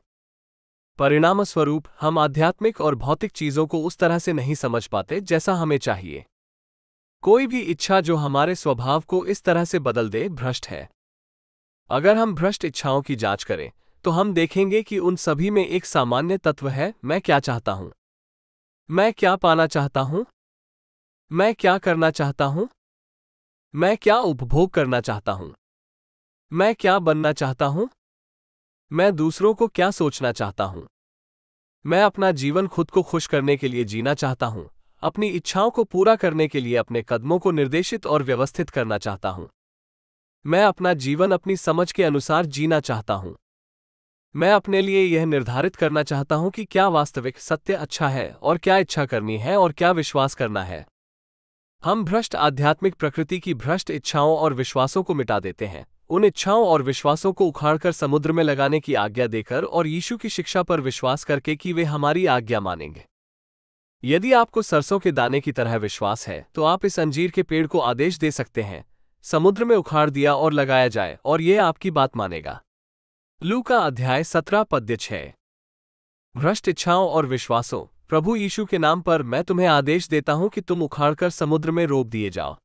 परिणाम स्वरूप हम आध्यात्मिक और भौतिक चीजों को उस तरह से नहीं समझ पाते जैसा हमें चाहिए कोई भी इच्छा जो हमारे स्वभाव को इस तरह से बदल दे भ्रष्ट है अगर हम भ्रष्ट इच्छाओं की जांच करें तो हम देखेंगे कि उन सभी में एक सामान्य तत्व है मैं क्या चाहता हूं मैं क्या पाना चाहता हूं मैं क्या करना चाहता हूं मैं क्या उपभोग करना चाहता हूं मैं क्या बनना चाहता हूं मैं दूसरों को क्या सोचना चाहता हूं मैं अपना जीवन खुद को खुश करने के लिए जीना चाहता हूं अपनी इच्छाओं को पूरा करने के लिए अपने कदमों को निर्देशित और व्यवस्थित करना चाहता हूं मैं अपना जीवन अपनी समझ के अनुसार जीना चाहता हूं मैं अपने लिए यह निर्धारित करना चाहता हूं कि क्या वास्तविक सत्य अच्छा है और क्या इच्छा करनी है और क्या विश्वास करना है हम भ्रष्ट आध्यात्मिक प्रकृति की भ्रष्ट इच्छाओं और विश्वासों को मिटा देते हैं उन इच्छाओं और विश्वासों को उखाड़कर समुद्र में लगाने की आज्ञा देकर और यीशु की शिक्षा पर विश्वास करके कि वे हमारी आज्ञा मानेंगे यदि आपको सरसों के दाने की तरह विश्वास है तो आप इस अंजीर के पेड़ को आदेश दे सकते हैं समुद्र में उखाड़ दिया और लगाया जाए और यह आपकी बात मानेगा लू का अध्याय सत्रह पद्य छ भ्रष्ट इच्छाओं और विश्वासों प्रभु यीशु के नाम पर मैं तुम्हें आदेश देता हूं कि तुम उखाड़कर समुद्र में रोप दिए जाओ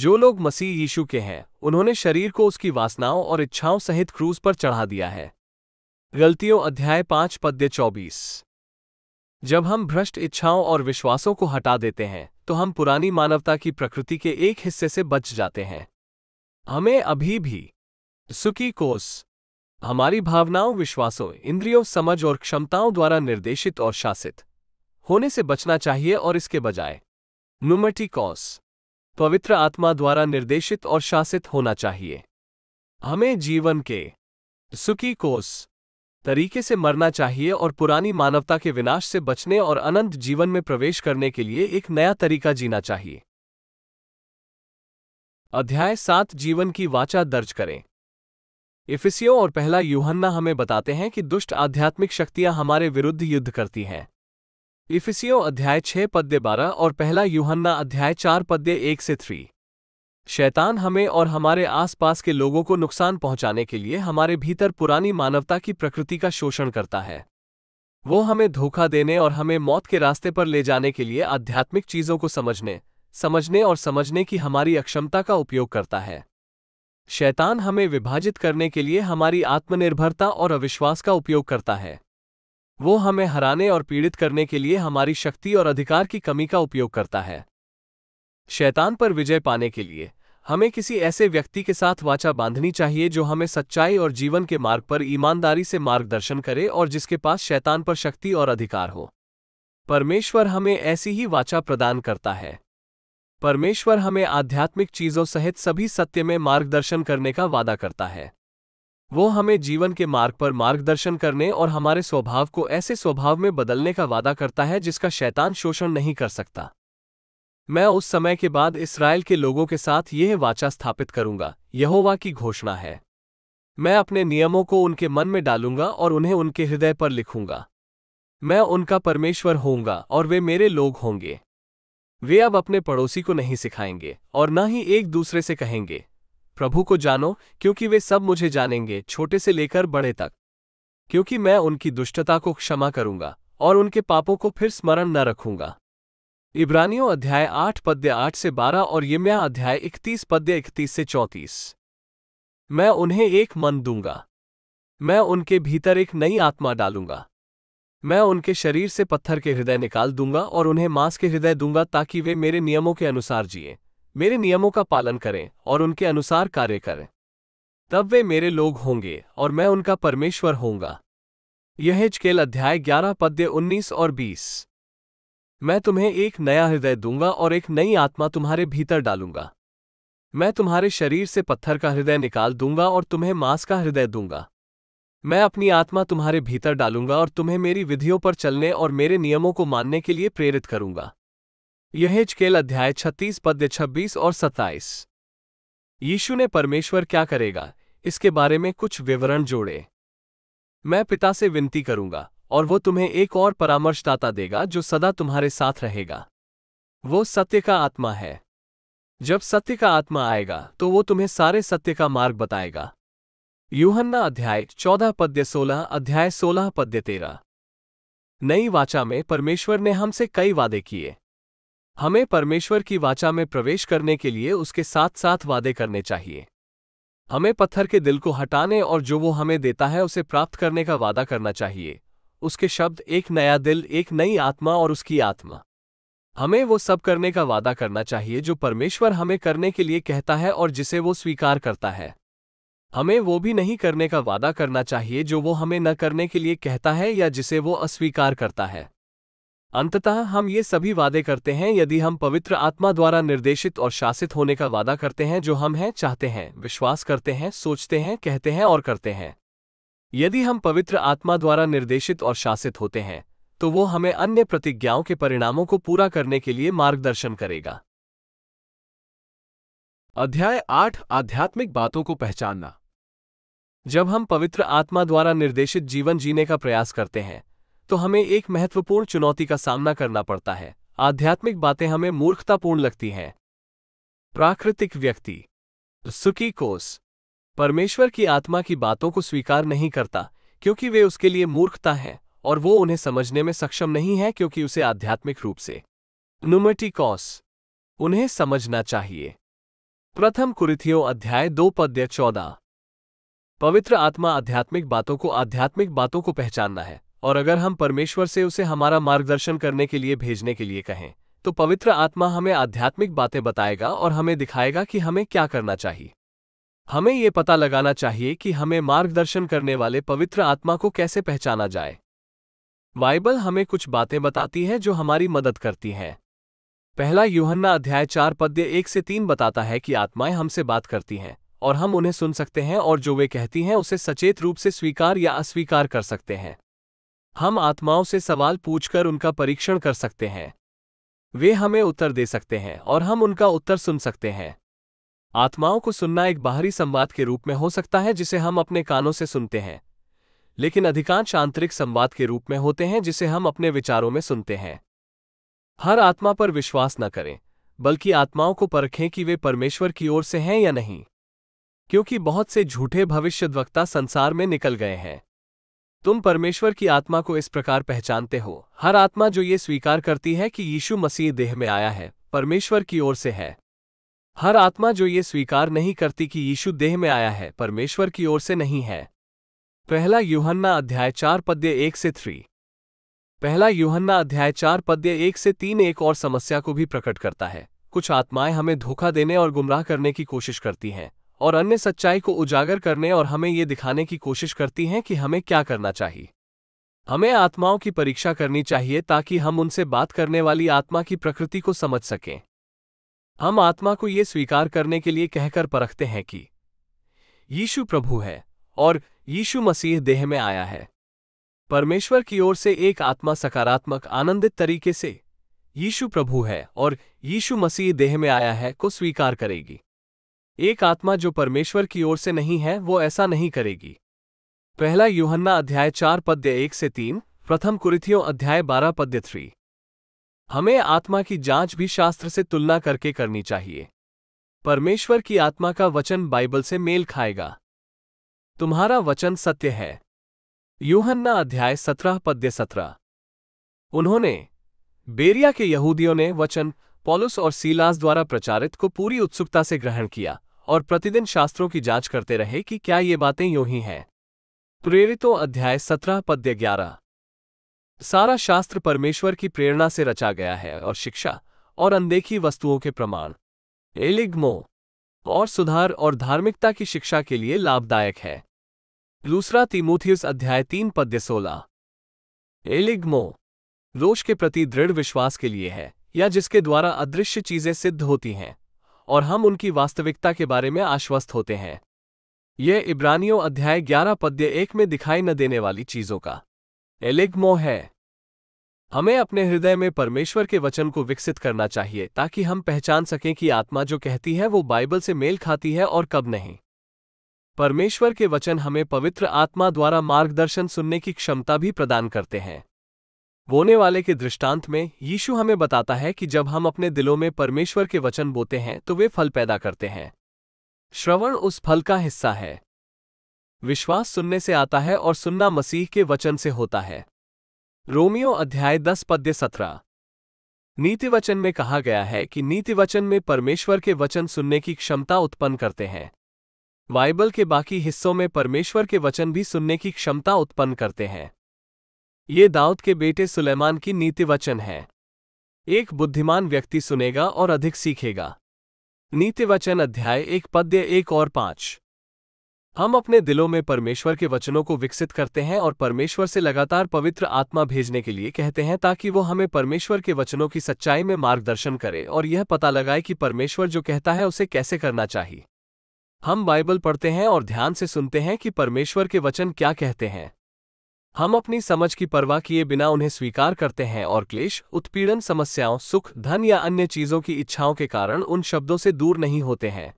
जो लोग मसीह यीशु के हैं उन्होंने शरीर को उसकी वासनाओं और इच्छाओं सहित क्रूज पर चढ़ा दिया है गलतियों अध्याय पांच पद्य चौबीस जब हम भ्रष्ट इच्छाओं और विश्वासों को हटा देते हैं तो हम पुरानी मानवता की प्रकृति के एक हिस्से से बच जाते हैं हमें अभी भी सुकी कोस हमारी भावनाओं विश्वासों इंद्रियों समझ और क्षमताओं द्वारा निर्देशित और शासित होने से बचना चाहिए और इसके बजाय कॉस पवित्र आत्मा द्वारा निर्देशित और शासित होना चाहिए हमें जीवन के सुकी कोस तरीके से मरना चाहिए और पुरानी मानवता के विनाश से बचने और अनंत जीवन में प्रवेश करने के लिए एक नया तरीका जीना चाहिए अध्याय सात जीवन की वाचा दर्ज करें इफिसियो और पहला यूहन्ना हमें बताते हैं कि दुष्ट आध्यात्मिक शक्तियां हमारे विरुद्ध युद्ध करती हैं इफिसियो अध्याय छह पद्य बारह और पहला यूहन्ना अध्याय चार पद्य एक से थ्री शैतान हमें और हमारे आसपास के लोगों को नुकसान पहुंचाने के लिए हमारे भीतर पुरानी मानवता की प्रकृति का शोषण करता है वो हमें धोखा देने और हमें मौत के रास्ते पर ले जाने के लिए आध्यात्मिक चीजों को समझने समझने और समझने की हमारी अक्षमता का उपयोग करता है शैतान हमें विभाजित करने के लिए हमारी आत्मनिर्भरता और अविश्वास का उपयोग करता है वो हमें हराने और पीड़ित करने के लिए हमारी शक्ति और अधिकार की कमी का उपयोग करता है शैतान पर विजय पाने के लिए हमें किसी ऐसे व्यक्ति के साथ वाचा बांधनी चाहिए जो हमें सच्चाई और जीवन के मार्ग पर ईमानदारी से मार्गदर्शन करे और जिसके पास शैतान पर शक्ति और अधिकार हो परमेश्वर हमें ऐसी ही वाचा प्रदान करता है परमेश्वर हमें आध्यात्मिक चीजों सहित सभी सत्य में मार्गदर्शन करने का वादा करता है वो हमें जीवन के मार्ग पर मार्गदर्शन करने और हमारे स्वभाव को ऐसे स्वभाव में बदलने का वादा करता है जिसका शैतान शोषण नहीं कर सकता मैं उस समय के बाद इसराइल के लोगों के साथ यह वाचा स्थापित करूंगा यहोवा की घोषणा है मैं अपने नियमों को उनके मन में डालूंगा और उन्हें उनके हृदय पर लिखूंगा मैं उनका परमेश्वर होऊंगा और वे मेरे लोग होंगे वे अब अपने पड़ोसी को नहीं सिखाएंगे और न ही एक दूसरे से कहेंगे प्रभु को जानो क्योंकि वे सब मुझे जानेंगे छोटे से लेकर बड़े तक क्योंकि मैं उनकी दुष्टता को क्षमा करूंगा और उनके पापों को फिर स्मरण न रखूंगा इब्रानियों अध्याय आठ पद्य आठ से बारह और यम्या अध्याय इकतीस पद्य इकतीस से चौंतीस मैं उन्हें एक मन दूंगा मैं उनके भीतर एक नई आत्मा डालूंगा मैं उनके शरीर से पत्थर के हृदय निकाल दूंगा और उन्हें मांस के हृदय दूंगा ताकि वे मेरे नियमों के अनुसार जिए मेरे नियमों का पालन करें और उनके अनुसार कार्य करें तब वे मेरे लोग होंगे और मैं उनका परमेश्वर होंगे यह चकेल अध्याय ग्यारह पद्य उन्नीस और बीस मैं तुम्हें एक नया हृदय दूंगा और एक नई आत्मा तुम्हारे भीतर डालूंगा मैं तुम्हारे शरीर से पत्थर का हृदय निकाल दूंगा और तुम्हें मांस का हृदय दूंगा मैं अपनी आत्मा तुम्हारे भीतर डालूंगा और तुम्हें मेरी विधियों पर चलने और मेरे नियमों को मानने के लिए प्रेरित करूंगा यह चकेल अध्याय 36 पद्य 26 और 27 यीशु ने परमेश्वर क्या करेगा इसके बारे में कुछ विवरण जोड़े मैं पिता से विनती करूंगा और वो तुम्हें एक और परामर्शदाता देगा जो सदा तुम्हारे साथ रहेगा वो सत्य का आत्मा है जब सत्य का आत्मा आएगा तो वो तुम्हें सारे सत्य का मार्ग बताएगा यूहन्ना अध्याय चौदह पद्य सोलह अध्याय सोलह पद्य तेरह नई वाचा में परमेश्वर ने हमसे कई वादे किए हमें परमेश्वर की वाचा में प्रवेश करने के लिए उसके साथ साथ वादे करने चाहिए हमें पत्थर के दिल को हटाने और जो वो हमें देता है उसे प्राप्त करने का वादा करना चाहिए उसके शब्द एक नया दिल एक नई आत्मा और उसकी आत्मा हमें वो सब करने का वादा करना चाहिए जो परमेश्वर हमें करने के लिए कहता है और जिसे वो स्वीकार करता है हमें वो भी नहीं करने का वादा करना चाहिए जो वो हमें न करने के लिए कहता है या जिसे वो अस्वीकार करता है अंततः हम ये सभी वादे करते हैं यदि हम पवित्र आत्मा द्वारा निर्देशित और शासित होने का वादा करते हैं जो हम हैं चाहते हैं विश्वास करते हैं सोचते हैं कहते हैं और करते हैं यदि हम पवित्र आत्मा द्वारा निर्देशित और शासित होते हैं तो वो हमें अन्य प्रतिज्ञाओं के परिणामों को पूरा करने के लिए मार्गदर्शन करेगा अध्याय आठ आध्यात्मिक बातों को पहचानना जब हम पवित्र आत्मा द्वारा निर्देशित जीवन जीने का प्रयास करते हैं तो हमें एक महत्वपूर्ण चुनौती का सामना करना पड़ता है आध्यात्मिक बातें हमें मूर्खतापूर्ण लगती हैं प्राकृतिक व्यक्ति सुकी कोस परमेश्वर की आत्मा की बातों को स्वीकार नहीं करता क्योंकि वे उसके लिए मूर्खता है और वो उन्हें समझने में सक्षम नहीं है क्योंकि उसे आध्यात्मिक रूप से नुमटिकॉस उन्हें समझना चाहिए प्रथम कुरिथियों अध्याय दो पद्य चौदह पवित्र आत्मा आध्यात्मिक बातों को आध्यात्मिक बातों को पहचानना है और अगर हम परमेश्वर से उसे हमारा मार्गदर्शन करने के लिए भेजने के लिए कहें तो पवित्र आत्मा हमें आध्यात्मिक बातें बताएगा और हमें दिखाएगा कि हमें क्या करना चाहिए हमें ये पता लगाना चाहिए कि हमें मार्गदर्शन करने वाले पवित्र आत्मा को कैसे पहचाना जाए बाइबल हमें कुछ बातें बताती है जो हमारी मदद करती हैं पहला यूहन्ना अध्याय चार पद्य एक से तीन बताता है कि आत्माएं हमसे बात करती हैं और हम उन्हें सुन सकते हैं और जो वे कहती हैं उसे सचेत रूप से स्वीकार या अस्वीकार कर सकते हैं हम आत्माओं से सवाल पूछकर उनका परीक्षण कर सकते हैं वे हमें उत्तर दे सकते हैं और हम उनका उत्तर सुन सकते हैं आत्माओं को सुनना एक बाहरी संवाद के रूप में हो सकता है जिसे हम अपने कानों से सुनते हैं लेकिन अधिकांश आंतरिक संवाद के रूप में होते हैं जिसे हम अपने विचारों में सुनते हैं हर आत्मा पर विश्वास न करें बल्कि आत्माओं को परखें कि वे परमेश्वर की ओर से हैं या नहीं क्योंकि बहुत से झूठे भविष्यद्वक्ता संसार में निकल गए हैं तुम परमेश्वर की आत्मा को इस प्रकार पहचानते हो हर आत्मा जो ये स्वीकार करती है कि यीशु मसीह देह में आया है परमेश्वर की ओर से है हर आत्मा जो ये स्वीकार नहीं करती कि यीशु देह में आया है परमेश्वर की ओर से नहीं है पहला युहन्ना अध्याय चार पद्य एक से थ्री पहला युहन्ना अध्याय चार पद्य एक से तीन एक और समस्या को भी प्रकट करता है कुछ आत्माएं हमें धोखा देने और गुमराह करने की कोशिश करती हैं और अन्य सच्चाई को उजागर करने और हमें ये दिखाने की कोशिश करती हैं कि हमें क्या करना चाहिए हमें आत्माओं की परीक्षा करनी चाहिए ताकि हम उनसे बात करने वाली आत्मा की प्रकृति को समझ सकें हम आत्मा को ये स्वीकार करने के लिए कहकर परखते हैं कि यीशु प्रभु है और यीशु मसीह देह में आया है परमेश्वर की ओर से एक आत्मा सकारात्मक आनंदित तरीके से यीशु प्रभु है और यीशु मसीह देह में आया है को स्वीकार करेगी एक आत्मा जो परमेश्वर की ओर से नहीं है वो ऐसा नहीं करेगी पहला युहन्ना अध्याय चार पद्य एक से तीन प्रथम कुरिथियों अध्याय बारह पद्य थ्री हमें आत्मा की जांच भी शास्त्र से तुलना करके करनी चाहिए परमेश्वर की आत्मा का वचन बाइबल से मेल खाएगा तुम्हारा वचन सत्य है यूहन्ना अध्याय सत्रह पद्य सत्रह उन्होंने बेरिया के यहूदियों ने वचन पॉलुस और सीलास द्वारा प्रचारित को पूरी उत्सुकता से ग्रहण किया और प्रतिदिन शास्त्रों की जांच करते रहे कि क्या ये बातें यूं ही हैं प्रेरितों अध्याय सत्रह पद्य ग्यारह सारा शास्त्र परमेश्वर की प्रेरणा से रचा गया है और शिक्षा और अनदेखी वस्तुओं के प्रमाण एलिग्मो और सुधार और धार्मिकता की शिक्षा के लिए लाभदायक है दूसरा तिमोथियस अध्याय तीन पद्य सोलह एलिग्मो रोष के प्रति दृढ़ विश्वास के लिए है या जिसके द्वारा अदृश्य चीजें सिद्ध होती हैं और हम उनकी वास्तविकता के बारे में आश्वस्त होते हैं यह इब्रानियों अध्याय ग्यारह पद्य एक में दिखाई न देने वाली चीजों का एलेग्मो है हमें अपने हृदय में परमेश्वर के वचन को विकसित करना चाहिए ताकि हम पहचान सकें कि आत्मा जो कहती है वो बाइबल से मेल खाती है और कब नहीं परमेश्वर के वचन हमें पवित्र आत्मा द्वारा मार्गदर्शन सुनने की क्षमता भी प्रदान करते हैं बोने वाले के दृष्टांत में यीशु हमें बताता है कि जब हम अपने दिलों में परमेश्वर के वचन बोते हैं तो वे फल पैदा करते हैं श्रवण उस फल का हिस्सा है विश्वास सुनने से आता है और सुनना मसीह के वचन से होता है रोमियो अध्याय दस पद्य सत्रह नीतिवचन में कहा गया है कि नीतिवचन में परमेश्वर के वचन सुनने की क्षमता उत्पन्न करते हैं बाइबल के बाकी हिस्सों में परमेश्वर के वचन भी सुनने की क्षमता उत्पन्न करते हैं ये दाऊद के बेटे सुलेमान की नीतिवचन है एक बुद्धिमान व्यक्ति सुनेगा और अधिक सीखेगा नीतिवचन अध्याय एक पद्य एक और पांच हम अपने दिलों में परमेश्वर के वचनों को विकसित करते हैं और परमेश्वर से लगातार पवित्र आत्मा भेजने के लिए कहते हैं ताकि वो हमें परमेश्वर के वचनों की सच्चाई में मार्गदर्शन करे और यह पता लगाए कि परमेश्वर जो कहता है उसे कैसे करना चाहिए हम बाइबल पढ़ते हैं और ध्यान से सुनते हैं कि परमेश्वर के वचन क्या कहते हैं हम अपनी समझ की परवाह किए बिना उन्हें स्वीकार करते हैं और क्लेश उत्पीड़न समस्याओं सुख धन या अन्य चीज़ों की इच्छाओं के कारण उन शब्दों से दूर नहीं होते हैं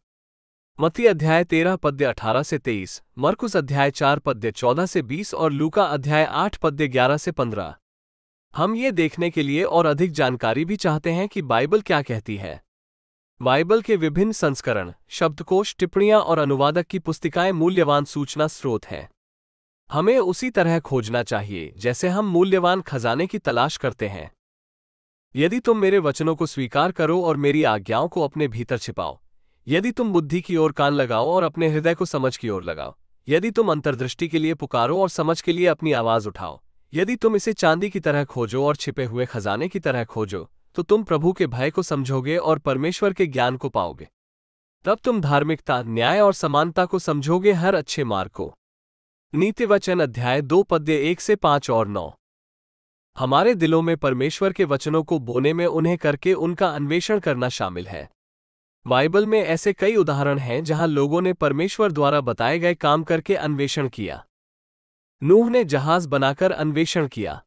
मत्ती अध्याय तेरह पद्य अठारह से तेईस मरकुस अध्याय चार पद्य चौदह से बीस और लूका अध्याय आठ पद्य ग्यारह से पंद्रह हम ये देखने के लिए और अधिक जानकारी भी चाहते हैं कि बाइबल क्या कहती है बाइबल के विभिन्न संस्करण शब्दकोश टिप्पणियां और अनुवादक की पुस्तिकाएं मूल्यवान सूचना स्रोत हैं हमें उसी तरह खोजना चाहिए जैसे हम मूल्यवान खजाने की तलाश करते हैं यदि तुम मेरे वचनों को स्वीकार करो और मेरी आज्ञाओं को अपने भीतर छिपाओ यदि तुम बुद्धि की ओर कान लगाओ और अपने हृदय को समझ की ओर लगाओ यदि तुम अंतर्दृष्टि के लिए पुकारो और समझ के लिए अपनी आवाज उठाओ यदि तुम इसे चांदी की तरह खोजो और छिपे हुए खजाने की तरह खोजो तो तुम प्रभु के भय को समझोगे और परमेश्वर के ज्ञान को पाओगे तब तुम धार्मिकता न्याय और समानता को समझोगे हर अच्छे मार्ग को नीति वचन अध्याय दो पद्य एक से पांच और नौ हमारे दिलों में परमेश्वर के वचनों को बोने में उन्हें करके उनका अन्वेषण करना शामिल है बाइबल में ऐसे कई उदाहरण हैं जहां लोगों ने परमेश्वर द्वारा बताए गए काम करके अन्वेषण किया नूह ने जहाज बनाकर अन्वेषण किया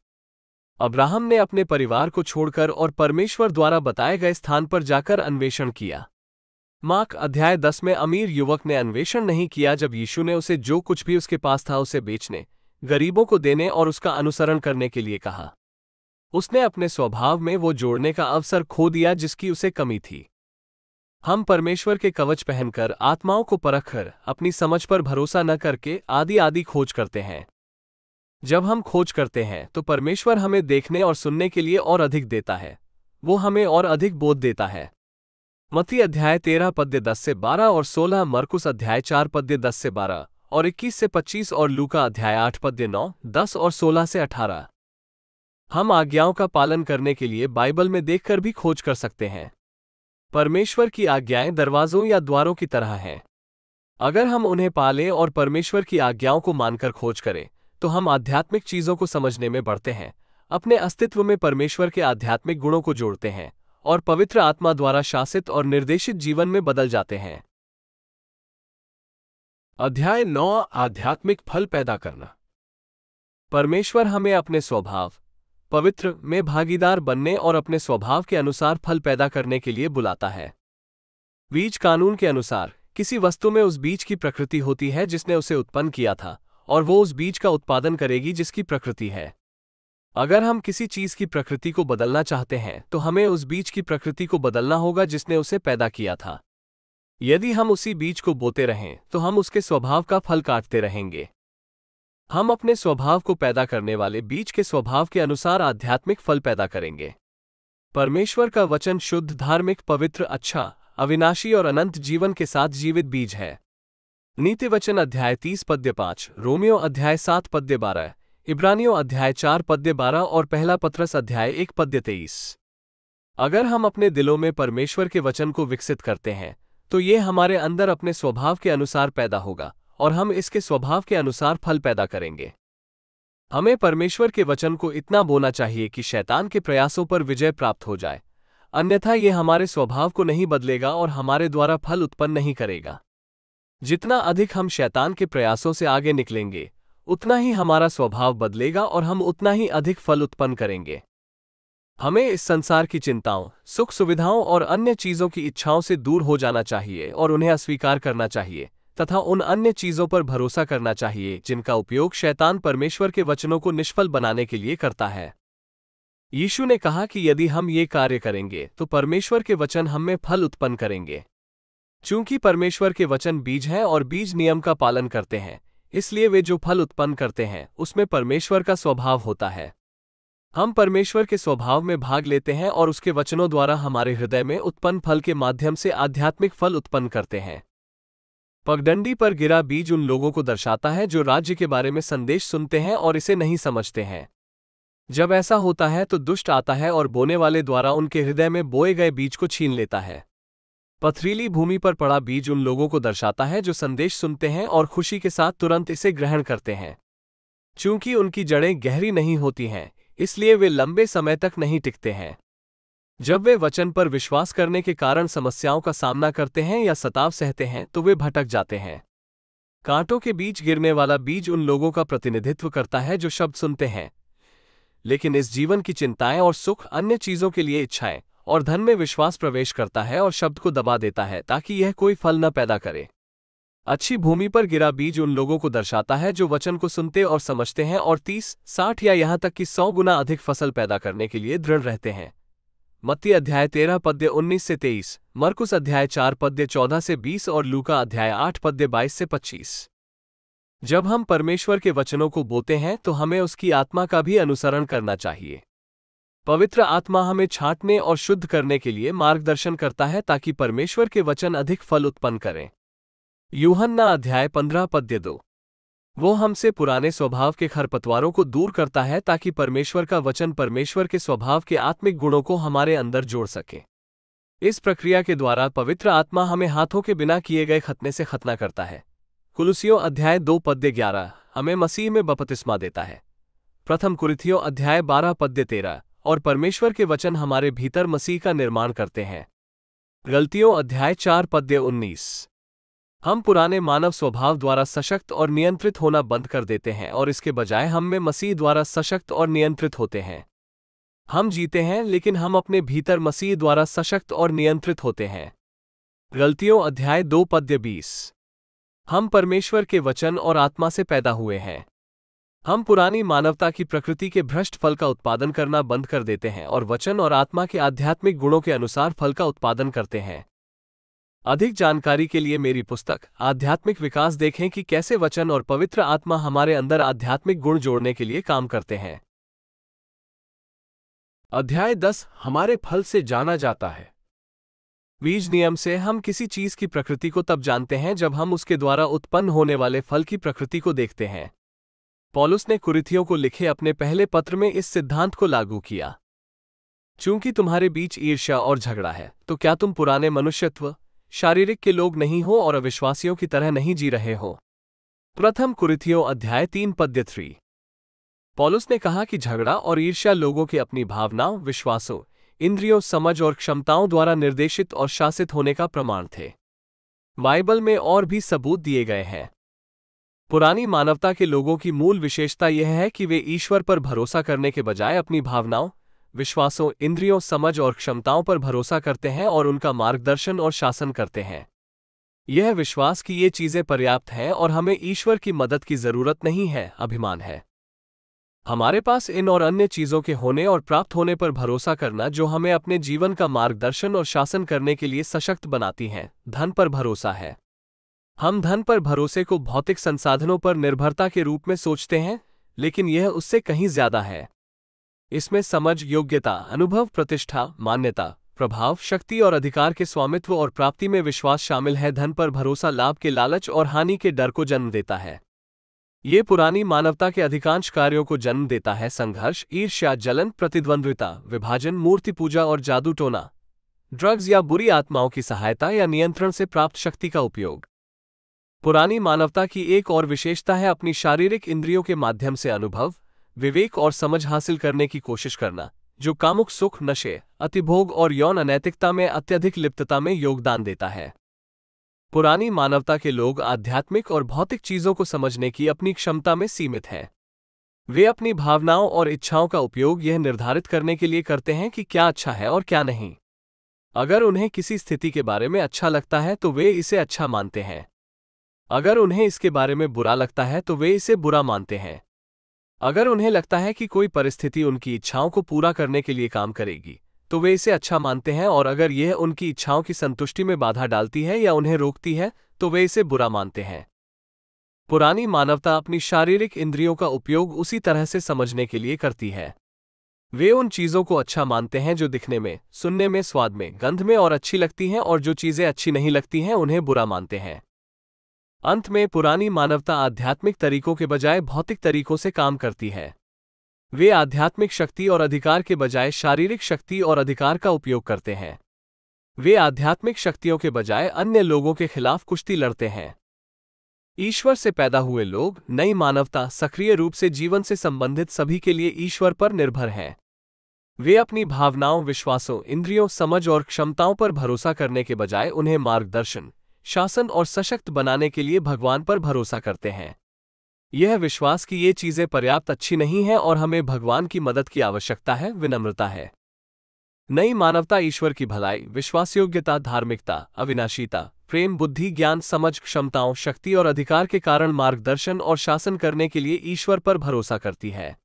अब्राहम ने अपने परिवार को छोड़कर और परमेश्वर द्वारा बताए गए स्थान पर जाकर अन्वेषण किया मार्क अध्याय दस में अमीर युवक ने अन्वेषण नहीं किया जब यीशु ने उसे जो कुछ भी उसके पास था उसे बेचने गरीबों को देने और उसका अनुसरण करने के लिए कहा उसने अपने स्वभाव में वो जोड़ने का अवसर खो दिया जिसकी उसे कमी थी हम परमेश्वर के कवच पहनकर आत्माओं को परखकर अपनी समझ पर भरोसा न करके आदि आदि खोज करते हैं जब हम खोज करते हैं तो परमेश्वर हमें देखने और सुनने के लिए और अधिक देता है वो हमें और अधिक बोध देता है मती अध्याय तेरह पद्य दस से बारह और सोलह मरकुस अध्याय चार पद्य दस से बारह और इक्कीस से पच्चीस और लूका अध्याय आठ पद्य नौ दस और सोलह से अठारह हम आज्ञाओं का पालन करने के लिए बाइबल में देखकर भी खोज कर सकते हैं परमेश्वर की आज्ञाएं दरवाजों या द्वारों की तरह हैं अगर हम उन्हें पालें और परमेश्वर की आज्ञाओं को मानकर खोज करें तो हम आध्यात्मिक चीज़ों को समझने में बढ़ते हैं अपने अस्तित्व में परमेश्वर के आध्यात्मिक गुणों को जोड़ते हैं और पवित्र आत्मा द्वारा शासित और निर्देशित जीवन में बदल जाते हैं अध्याय नौ आध्यात्मिक फल पैदा करना परमेश्वर हमें अपने स्वभाव पवित्र में भागीदार बनने और अपने स्वभाव के अनुसार फल पैदा करने के लिए बुलाता है बीज कानून के अनुसार किसी वस्तु में उस बीज की प्रकृति होती है जिसने उसे उत्पन्न किया था और वो उस बीज का उत्पादन करेगी जिसकी प्रकृति है अगर हम किसी चीज की प्रकृति को बदलना चाहते हैं तो हमें उस बीज की प्रकृति को बदलना होगा जिसने उसे पैदा किया था यदि हम उसी बीज को बोते रहें तो हम उसके स्वभाव का फल काटते रहेंगे हम अपने स्वभाव को पैदा करने वाले बीज के स्वभाव के अनुसार आध्यात्मिक फल पैदा करेंगे परमेश्वर का वचन शुद्ध धार्मिक पवित्र अच्छा अविनाशी और अनंत जीवन के साथ जीवित बीज है नीति वचन अध्याय तीस पद्य पाँच रोमियो अध्याय सात पद्य बारह इब्रानियो अध्याय चार पद्य बारह और पहला पत्रस अध्याय एक पद्य तेईस अगर हम अपने दिलों में परमेश्वर के वचन को विकसित करते हैं तो ये हमारे अंदर अपने स्वभाव के अनुसार पैदा होगा और हम इसके स्वभाव के अनुसार फल पैदा करेंगे हमें परमेश्वर के वचन को इतना बोना चाहिए कि शैतान के प्रयासों पर विजय प्राप्त हो जाए अन्यथा ये हमारे स्वभाव को नहीं बदलेगा और हमारे द्वारा फल उत्पन्न नहीं करेगा जितना अधिक हम शैतान के प्रयासों से आगे निकलेंगे उतना ही हमारा स्वभाव बदलेगा और हम उतना ही अधिक फल उत्पन्न करेंगे हमें इस संसार की चिंताओं सुख सुविधाओं और अन्य चीज़ों की इच्छाओं से दूर हो जाना चाहिए और उन्हें अस्वीकार करना चाहिए तथा उन अन्य चीजों पर भरोसा करना चाहिए जिनका उपयोग शैतान परमेश्वर के वचनों को निष्फल बनाने के लिए करता है यीशु ने कहा कि यदि हम ये कार्य करेंगे तो परमेश्वर के वचन हम में फल उत्पन्न करेंगे चूंकि परमेश्वर के वचन बीज हैं और बीज नियम का पालन करते हैं इसलिए वे जो फल उत्पन्न करते हैं उसमें परमेश्वर का स्वभाव होता है हम परमेश्वर के स्वभाव में भाग लेते हैं और उसके वचनों द्वारा हमारे हृदय में उत्पन्न फल के माध्यम से आध्यात्मिक फल उत्पन्न करते हैं पगडंडी पर गिरा बीज उन लोगों को दर्शाता है जो राज्य के बारे में संदेश सुनते हैं और इसे नहीं समझते हैं जब ऐसा होता है तो दुष्ट आता है और बोने वाले द्वारा उनके हृदय में बोए गए बीज को छीन लेता है पथरीली भूमि पर पड़ा बीज उन लोगों को दर्शाता है जो संदेश सुनते हैं और खुशी के साथ तुरंत इसे ग्रहण करते हैं चूंकि उनकी जड़ें गहरी नहीं होती हैं इसलिए वे लंबे समय तक नहीं टिकते हैं जब वे वचन पर विश्वास करने के कारण समस्याओं का सामना करते हैं या सताव सहते हैं तो वे भटक जाते हैं कांटों के बीच गिरने वाला बीज उन लोगों का प्रतिनिधित्व करता है जो शब्द सुनते हैं लेकिन इस जीवन की चिंताएं और सुख अन्य चीजों के लिए इच्छाएं और धन में विश्वास प्रवेश करता है और शब्द को दबा देता है ताकि यह कोई फल न पैदा करे अच्छी भूमि पर गिरा बीज उन लोगों को दर्शाता है जो वचन को सुनते और समझते हैं और तीस साठ या यहाँ तक कि सौ गुना अधिक फसल पैदा करने के लिए दृढ़ रहते हैं मत्ती अध्याय तेरह पद्य उन्नीस से तेईस मरकुस अध्याय चार पद्य चौदह से बीस और लूका अध्याय आठ पद्य बाईस से पच्चीस जब हम परमेश्वर के वचनों को बोते हैं तो हमें उसकी आत्मा का भी अनुसरण करना चाहिए पवित्र आत्मा हमें छाटने और शुद्ध करने के लिए मार्गदर्शन करता है ताकि परमेश्वर के वचन अधिक फल उत्पन्न करें यूहन्ना अध्याय पंद्रह पद्य दो वो हमसे पुराने स्वभाव के खरपतवारों को दूर करता है ताकि परमेश्वर का वचन परमेश्वर के स्वभाव के आत्मिक गुणों को हमारे अंदर जोड़ सके इस प्रक्रिया के द्वारा पवित्र आत्मा हमें हाथों के बिना किए गए खतने से खतना करता है कुलुसियों अध्याय दो पद्य ग्यारह हमें मसीह में बपतिस्मा देता है प्रथम कुरिथियों अध्याय बारह पद्य तेरह और परमेश्वर के वचन हमारे भीतर मसीह का निर्माण करते हैं गलतियों अध्याय चार पद्य उन्नीस हम पुराने मानव स्वभाव द्वारा सशक्त और नियंत्रित होना बंद कर देते हैं और इसके बजाय हम में मसीह द्वारा सशक्त और नियंत्रित होते हैं हम जीते हैं लेकिन हम अपने भीतर मसीह द्वारा सशक्त और नियंत्रित होते हैं गलतियों अध्याय दो पद्य बीस हम परमेश्वर के वचन और आत्मा से पैदा हुए हैं हम पुरानी मानवता की प्रकृति के भ्रष्ट फल का उत्पादन करना बंद कर देते हैं और वचन और आत्मा के आध्यात्मिक गुणों के अनुसार फल का उत्पादन करते हैं अधिक जानकारी के लिए मेरी पुस्तक आध्यात्मिक विकास देखें कि कैसे वचन और पवित्र आत्मा हमारे अंदर आध्यात्मिक गुण जोड़ने के लिए काम करते हैं अध्याय 10 हमारे फल से जाना जाता है बीज नियम से हम किसी चीज की प्रकृति को तब जानते हैं जब हम उसके द्वारा उत्पन्न होने वाले फल की प्रकृति को देखते हैं पॉलुस ने कुरिथियों को लिखे अपने पहले पत्र में इस सिद्धांत को लागू किया चूंकि तुम्हारे बीच ईर्ष्या और झगड़ा है तो क्या तुम पुराने मनुष्यत्व शारीरिक के लोग नहीं हो और अविश्वासियों की तरह नहीं जी रहे हो प्रथम कुरिथियो अध्याय तीन पद्य थ्री पॉलुस ने कहा कि झगड़ा और ईर्ष्या लोगों के अपनी भावनाओं विश्वासों इंद्रियों समझ और क्षमताओं द्वारा निर्देशित और शासित होने का प्रमाण थे बाइबल में और भी सबूत दिए गए हैं पुरानी मानवता के लोगों की मूल विशेषता यह है कि वे ईश्वर पर भरोसा करने के बजाय अपनी भावनाओं विश्वासों इंद्रियों समझ और क्षमताओं पर भरोसा करते हैं और उनका मार्गदर्शन और शासन करते हैं यह विश्वास कि ये चीजें पर्याप्त हैं और हमें ईश्वर की मदद की जरूरत नहीं है अभिमान है हमारे पास इन और अन्य चीजों के होने और प्राप्त होने पर भरोसा करना जो हमें अपने जीवन का मार्गदर्शन और शासन करने के लिए सशक्त बनाती हैं धन पर भरोसा है हम धन पर भरोसे को भौतिक संसाधनों पर निर्भरता के रूप में सोचते हैं लेकिन यह उससे कहीं ज्यादा है इसमें समझ योग्यता अनुभव प्रतिष्ठा मान्यता प्रभाव शक्ति और अधिकार के स्वामित्व और प्राप्ति में विश्वास शामिल है धन पर भरोसा लाभ के लालच और हानि के डर को जन्म देता है ये पुरानी मानवता के अधिकांश कार्यों को जन्म देता है संघर्ष ईर्ष्या जलन प्रतिद्वंद्विता विभाजन मूर्ति पूजा और जादू टोना ड्रग्स या बुरी आत्माओं की सहायता या नियंत्रण से प्राप्त शक्ति का उपयोग पुरानी मानवता की एक और विशेषता है अपनी शारीरिक इंद्रियों के माध्यम से अनुभव विवेक और समझ हासिल करने की कोशिश करना जो कामुक सुख नशे अतिभोग और यौन अनैतिकता में अत्यधिक लिप्तता में योगदान देता है पुरानी मानवता के लोग आध्यात्मिक और भौतिक चीजों को समझने की अपनी क्षमता में सीमित हैं वे अपनी भावनाओं और इच्छाओं का उपयोग यह निर्धारित करने के लिए करते हैं कि क्या अच्छा है और क्या नहीं अगर उन्हें किसी स्थिति के बारे में अच्छा लगता है तो वे इसे अच्छा मानते हैं अगर उन्हें इसके बारे में बुरा लगता है तो वे इसे बुरा मानते हैं अगर उन्हें लगता है कि कोई परिस्थिति उनकी इच्छाओं को पूरा करने के लिए काम करेगी तो वे इसे अच्छा मानते हैं और अगर यह उनकी इच्छाओं की संतुष्टि में बाधा डालती है या उन्हें रोकती है तो वे इसे बुरा मानते हैं पुरानी मानवता अपनी शारीरिक इंद्रियों का उपयोग उसी तरह से समझने के लिए करती है वे उन चीज़ों को अच्छा मानते हैं जो दिखने में सुनने में स्वाद में गंध में और अच्छी लगती हैं और जो चीज़ें अच्छी नहीं लगती हैं उन्हें बुरा मानते हैं अंत में पुरानी मानवता आध्यात्मिक तरीकों के बजाय भौतिक तरीकों से काम करती है वे आध्यात्मिक शक्ति और अधिकार के बजाय शारीरिक शक्ति और अधिकार का उपयोग करते हैं वे आध्यात्मिक शक्तियों के बजाय अन्य लोगों के खिलाफ कुश्ती लड़ते हैं ईश्वर से पैदा हुए लोग नई मानवता सक्रिय रूप से जीवन से संबंधित सभी के लिए ईश्वर पर निर्भर हैं वे अपनी भावनाओं विश्वासों इंद्रियों समझ और क्षमताओं पर भरोसा करने के बजाय उन्हें मार्गदर्शन शासन और सशक्त बनाने के लिए भगवान पर भरोसा करते हैं यह विश्वास कि ये चीजें पर्याप्त अच्छी नहीं हैं और हमें भगवान की मदद की आवश्यकता है विनम्रता है नई मानवता ईश्वर की भलाई विश्वास योग्यता धार्मिकता अविनाशीता प्रेम बुद्धि ज्ञान समझ क्षमताओं शक्ति और अधिकार के कारण मार्गदर्शन और शासन करने के लिए ईश्वर पर भरोसा करती है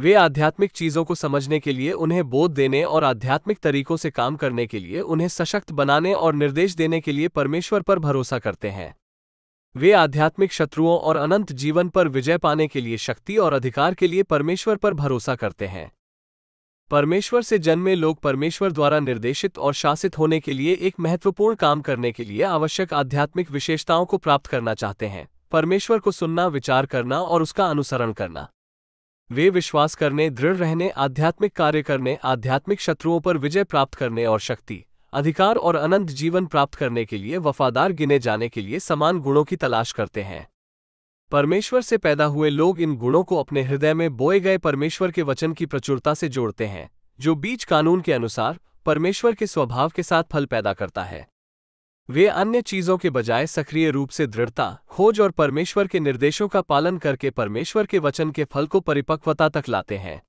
वे आध्यात्मिक चीजों को समझने के लिए उन्हें बोध देने और आध्यात्मिक तरीकों से काम करने के लिए उन्हें सशक्त बनाने और निर्देश देने के लिए परमेश्वर पर भरोसा करते हैं वे आध्यात्मिक शत्रुओं और अनंत जीवन पर विजय पाने के लिए शक्ति और अधिकार के लिए परमेश्वर पर भरोसा करते हैं परमेश्वर से जन्मे लोग परमेश्वर द्वारा निर्देशित और शासित होने के लिए एक महत्वपूर्ण काम करने के लिए आवश्यक आध्यात्मिक विशेषताओं को प्राप्त करना चाहते हैं परमेश्वर को सुनना विचार करना और उसका अनुसरण करना वे विश्वास करने दृढ़ रहने आध्यात्मिक कार्य करने आध्यात्मिक शत्रुओं पर विजय प्राप्त करने और शक्ति अधिकार और अनंत जीवन प्राप्त करने के लिए वफादार गिने जाने के लिए समान गुणों की तलाश करते हैं परमेश्वर से पैदा हुए लोग इन गुणों को अपने हृदय में बोए गए परमेश्वर के वचन की प्रचुरता से जोड़ते हैं जो बीज कानून के अनुसार परमेश्वर के स्वभाव के साथ फल पैदा करता है वे अन्य चीजों के बजाय सक्रिय रूप से दृढ़ता खोज और परमेश्वर के निर्देशों का पालन करके परमेश्वर के वचन के फल को परिपक्वता तक लाते हैं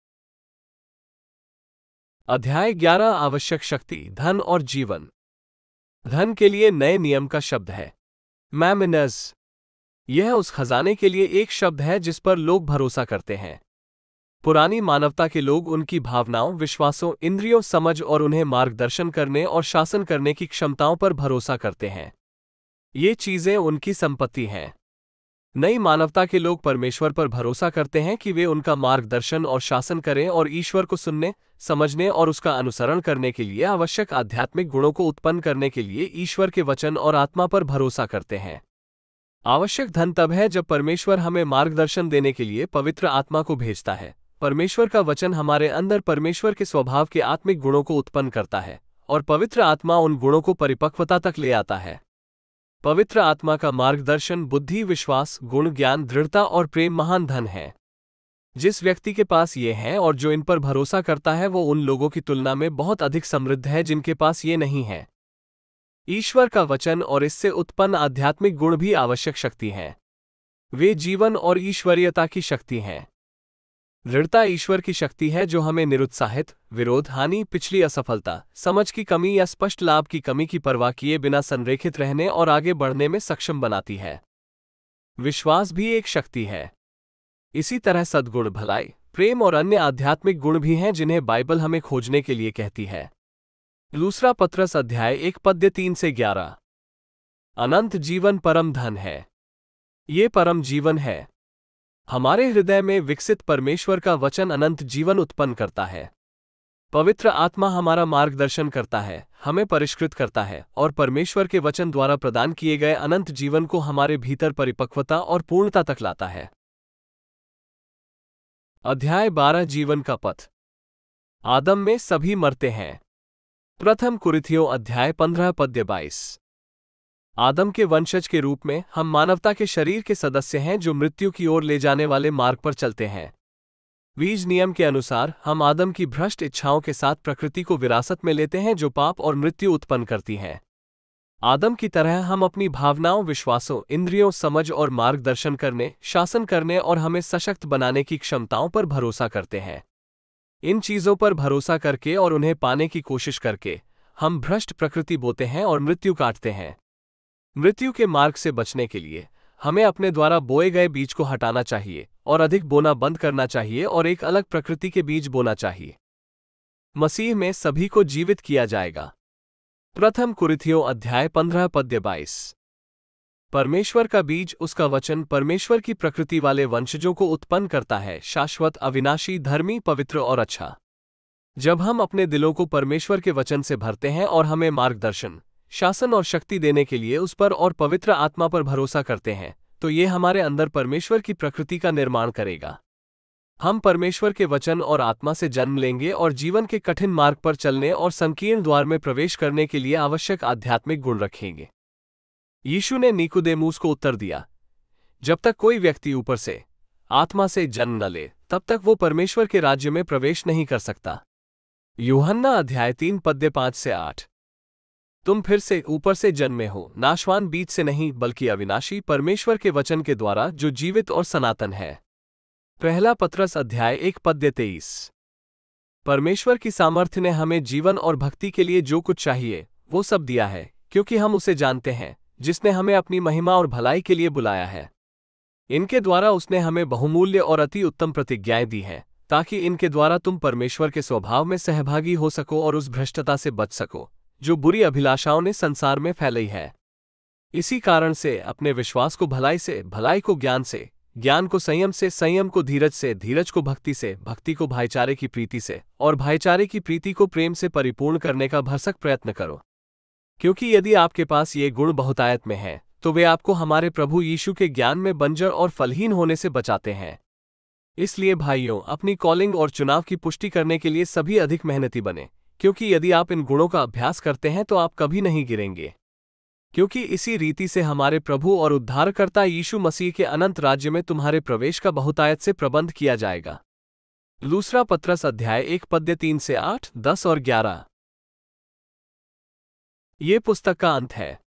अध्याय 11 आवश्यक शक्ति धन और जीवन धन के लिए नए नियम का शब्द है मैमिनज यह उस खजाने के लिए एक शब्द है जिस पर लोग भरोसा करते हैं पुरानी मानवता के लोग उनकी भावनाओं विश्वासों इंद्रियों समझ और उन्हें मार्गदर्शन करने और शासन करने की क्षमताओं पर भरोसा करते हैं ये चीज़ें उनकी संपत्ति हैं नई मानवता के लोग परमेश्वर पर भरोसा करते हैं कि वे उनका मार्गदर्शन और शासन करें और ईश्वर को सुनने समझने और उसका अनुसरण करने के लिए आवश्यक आध्यात्मिक गुणों को उत्पन्न करने के लिए ईश्वर के वचन और आत्मा पर भरोसा करते हैं आवश्यक धन तब है जब परमेश्वर हमें मार्गदर्शन देने के लिए पवित्र आत्मा को भेजता है परमेश्वर का वचन हमारे अंदर परमेश्वर के स्वभाव के आत्मिक गुणों को उत्पन्न करता है और पवित्र आत्मा उन गुणों को परिपक्वता तक ले आता है पवित्र आत्मा का मार्गदर्शन बुद्धि विश्वास गुण ज्ञान दृढ़ता और प्रेम महान धन है जिस व्यक्ति के पास ये हैं और जो इन पर भरोसा करता है वो उन लोगों की तुलना में बहुत अधिक समृद्ध है जिनके पास ये नहीं है ईश्वर का वचन और इससे उत्पन्न आध्यात्मिक गुण भी आवश्यक शक्ति हैं वे जीवन और ईश्वरीयता की शक्ति हैं दृढ़ता ईश्वर की शक्ति है जो हमें निरुत्साहित विरोध हानि पिछली असफलता समझ की कमी या स्पष्ट लाभ की कमी की परवाह किए बिना संरेखित रहने और आगे बढ़ने में सक्षम बनाती है विश्वास भी एक शक्ति है इसी तरह सद्गुण भलाई प्रेम और अन्य आध्यात्मिक गुण भी हैं जिन्हें बाइबल हमें खोजने के लिए कहती है दूसरा पत्रस अध्याय एक पद्य तीन से ग्यारह अनंत जीवन परम धन है ये परम जीवन है हमारे हृदय में विकसित परमेश्वर का वचन अनंत जीवन उत्पन्न करता है पवित्र आत्मा हमारा मार्गदर्शन करता है हमें परिष्कृत करता है और परमेश्वर के वचन द्वारा प्रदान किए गए अनंत जीवन को हमारे भीतर परिपक्वता और पूर्णता तक लाता है अध्याय 12 जीवन का पथ आदम में सभी मरते हैं प्रथम कुरिथियो अध्याय 15 पद्य बाईस आदम के वंशज के रूप में हम मानवता के शरीर के सदस्य हैं जो मृत्यु की ओर ले जाने वाले मार्ग पर चलते हैं बीज नियम के अनुसार हम आदम की भ्रष्ट इच्छाओं के साथ प्रकृति को विरासत में लेते हैं जो पाप और मृत्यु उत्पन्न करती हैं आदम की तरह हम अपनी भावनाओं विश्वासों इंद्रियों समझ और मार्गदर्शन करने शासन करने और हमें सशक्त बनाने की क्षमताओं पर भरोसा करते हैं इन चीज़ों पर भरोसा करके और उन्हें पाने की कोशिश करके हम भ्रष्ट प्रकृति बोते हैं और मृत्यु काटते हैं मृत्यु के मार्ग से बचने के लिए हमें अपने द्वारा बोए गए बीज को हटाना चाहिए और अधिक बोना बंद करना चाहिए और एक अलग प्रकृति के बीज बोना चाहिए मसीह में सभी को जीवित किया जाएगा प्रथम कुरिथियों अध्याय पंद्रह पद्य बाईस परमेश्वर का बीज उसका वचन परमेश्वर की प्रकृति वाले वंशजों को उत्पन्न करता है शाश्वत अविनाशी धर्मी पवित्र और अच्छा जब हम अपने दिलों को परमेश्वर के वचन से भरते हैं और हमें मार्गदर्शन शासन और शक्ति देने के लिए उस पर और पवित्र आत्मा पर भरोसा करते हैं तो ये हमारे अंदर परमेश्वर की प्रकृति का निर्माण करेगा हम परमेश्वर के वचन और आत्मा से जन्म लेंगे और जीवन के कठिन मार्ग पर चलने और संकीर्ण द्वार में प्रवेश करने के लिए आवश्यक आध्यात्मिक गुण रखेंगे यीशु ने नीकुदेमूस को उत्तर दिया जब तक कोई व्यक्ति ऊपर से आत्मा से जन्म न ले तब तक वो परमेश्वर के राज्य में प्रवेश नहीं कर सकता युहन्ना अध्याय तीन पद्य पांच से आठ तुम फिर से ऊपर से जन्मे हो नाशवान बीज से नहीं बल्कि अविनाशी परमेश्वर के वचन के द्वारा जो जीवित और सनातन है पहला पत्रस अध्याय एक पद्य तेईस परमेश्वर की सामर्थ्य ने हमें जीवन और भक्ति के लिए जो कुछ चाहिए वो सब दिया है क्योंकि हम उसे जानते हैं जिसने हमें अपनी महिमा और भलाई के लिए बुलाया है इनके द्वारा उसने हमें बहुमूल्य और अति उत्तम प्रतिज्ञाएं दी हैं ताकि इनके द्वारा तुम परमेश्वर के स्वभाव में सहभागी हो सको और उस भ्रष्टता से बच सको जो बुरी अभिलाषाओं ने संसार में फैलाई है इसी कारण से अपने विश्वास को भलाई से भलाई को ज्ञान से ज्ञान को संयम से संयम को धीरज से धीरज को भक्ति से भक्ति को भाईचारे की प्रीति से और भाईचारे की प्रीति को प्रेम से परिपूर्ण करने का भरसक प्रयत्न करो क्योंकि यदि आपके पास ये गुण बहुतायत में हैं, तो वे आपको हमारे प्रभु यीशु के ज्ञान में बंजर और फलहीन होने से बचाते हैं इसलिए भाइयों अपनी कॉलिंग और चुनाव की पुष्टि करने के लिए सभी अधिक मेहनती बने क्योंकि यदि आप इन गुणों का अभ्यास करते हैं तो आप कभी नहीं गिरेंगे क्योंकि इसी रीति से हमारे प्रभु और उद्धारकर्ता यीशु मसीह के अनंत राज्य में तुम्हारे प्रवेश का बहुतायत से प्रबंध किया जाएगा दूसरा पत्रस अध्याय एक पद्य तीन से आठ दस और ग्यारह ये पुस्तक का अंत है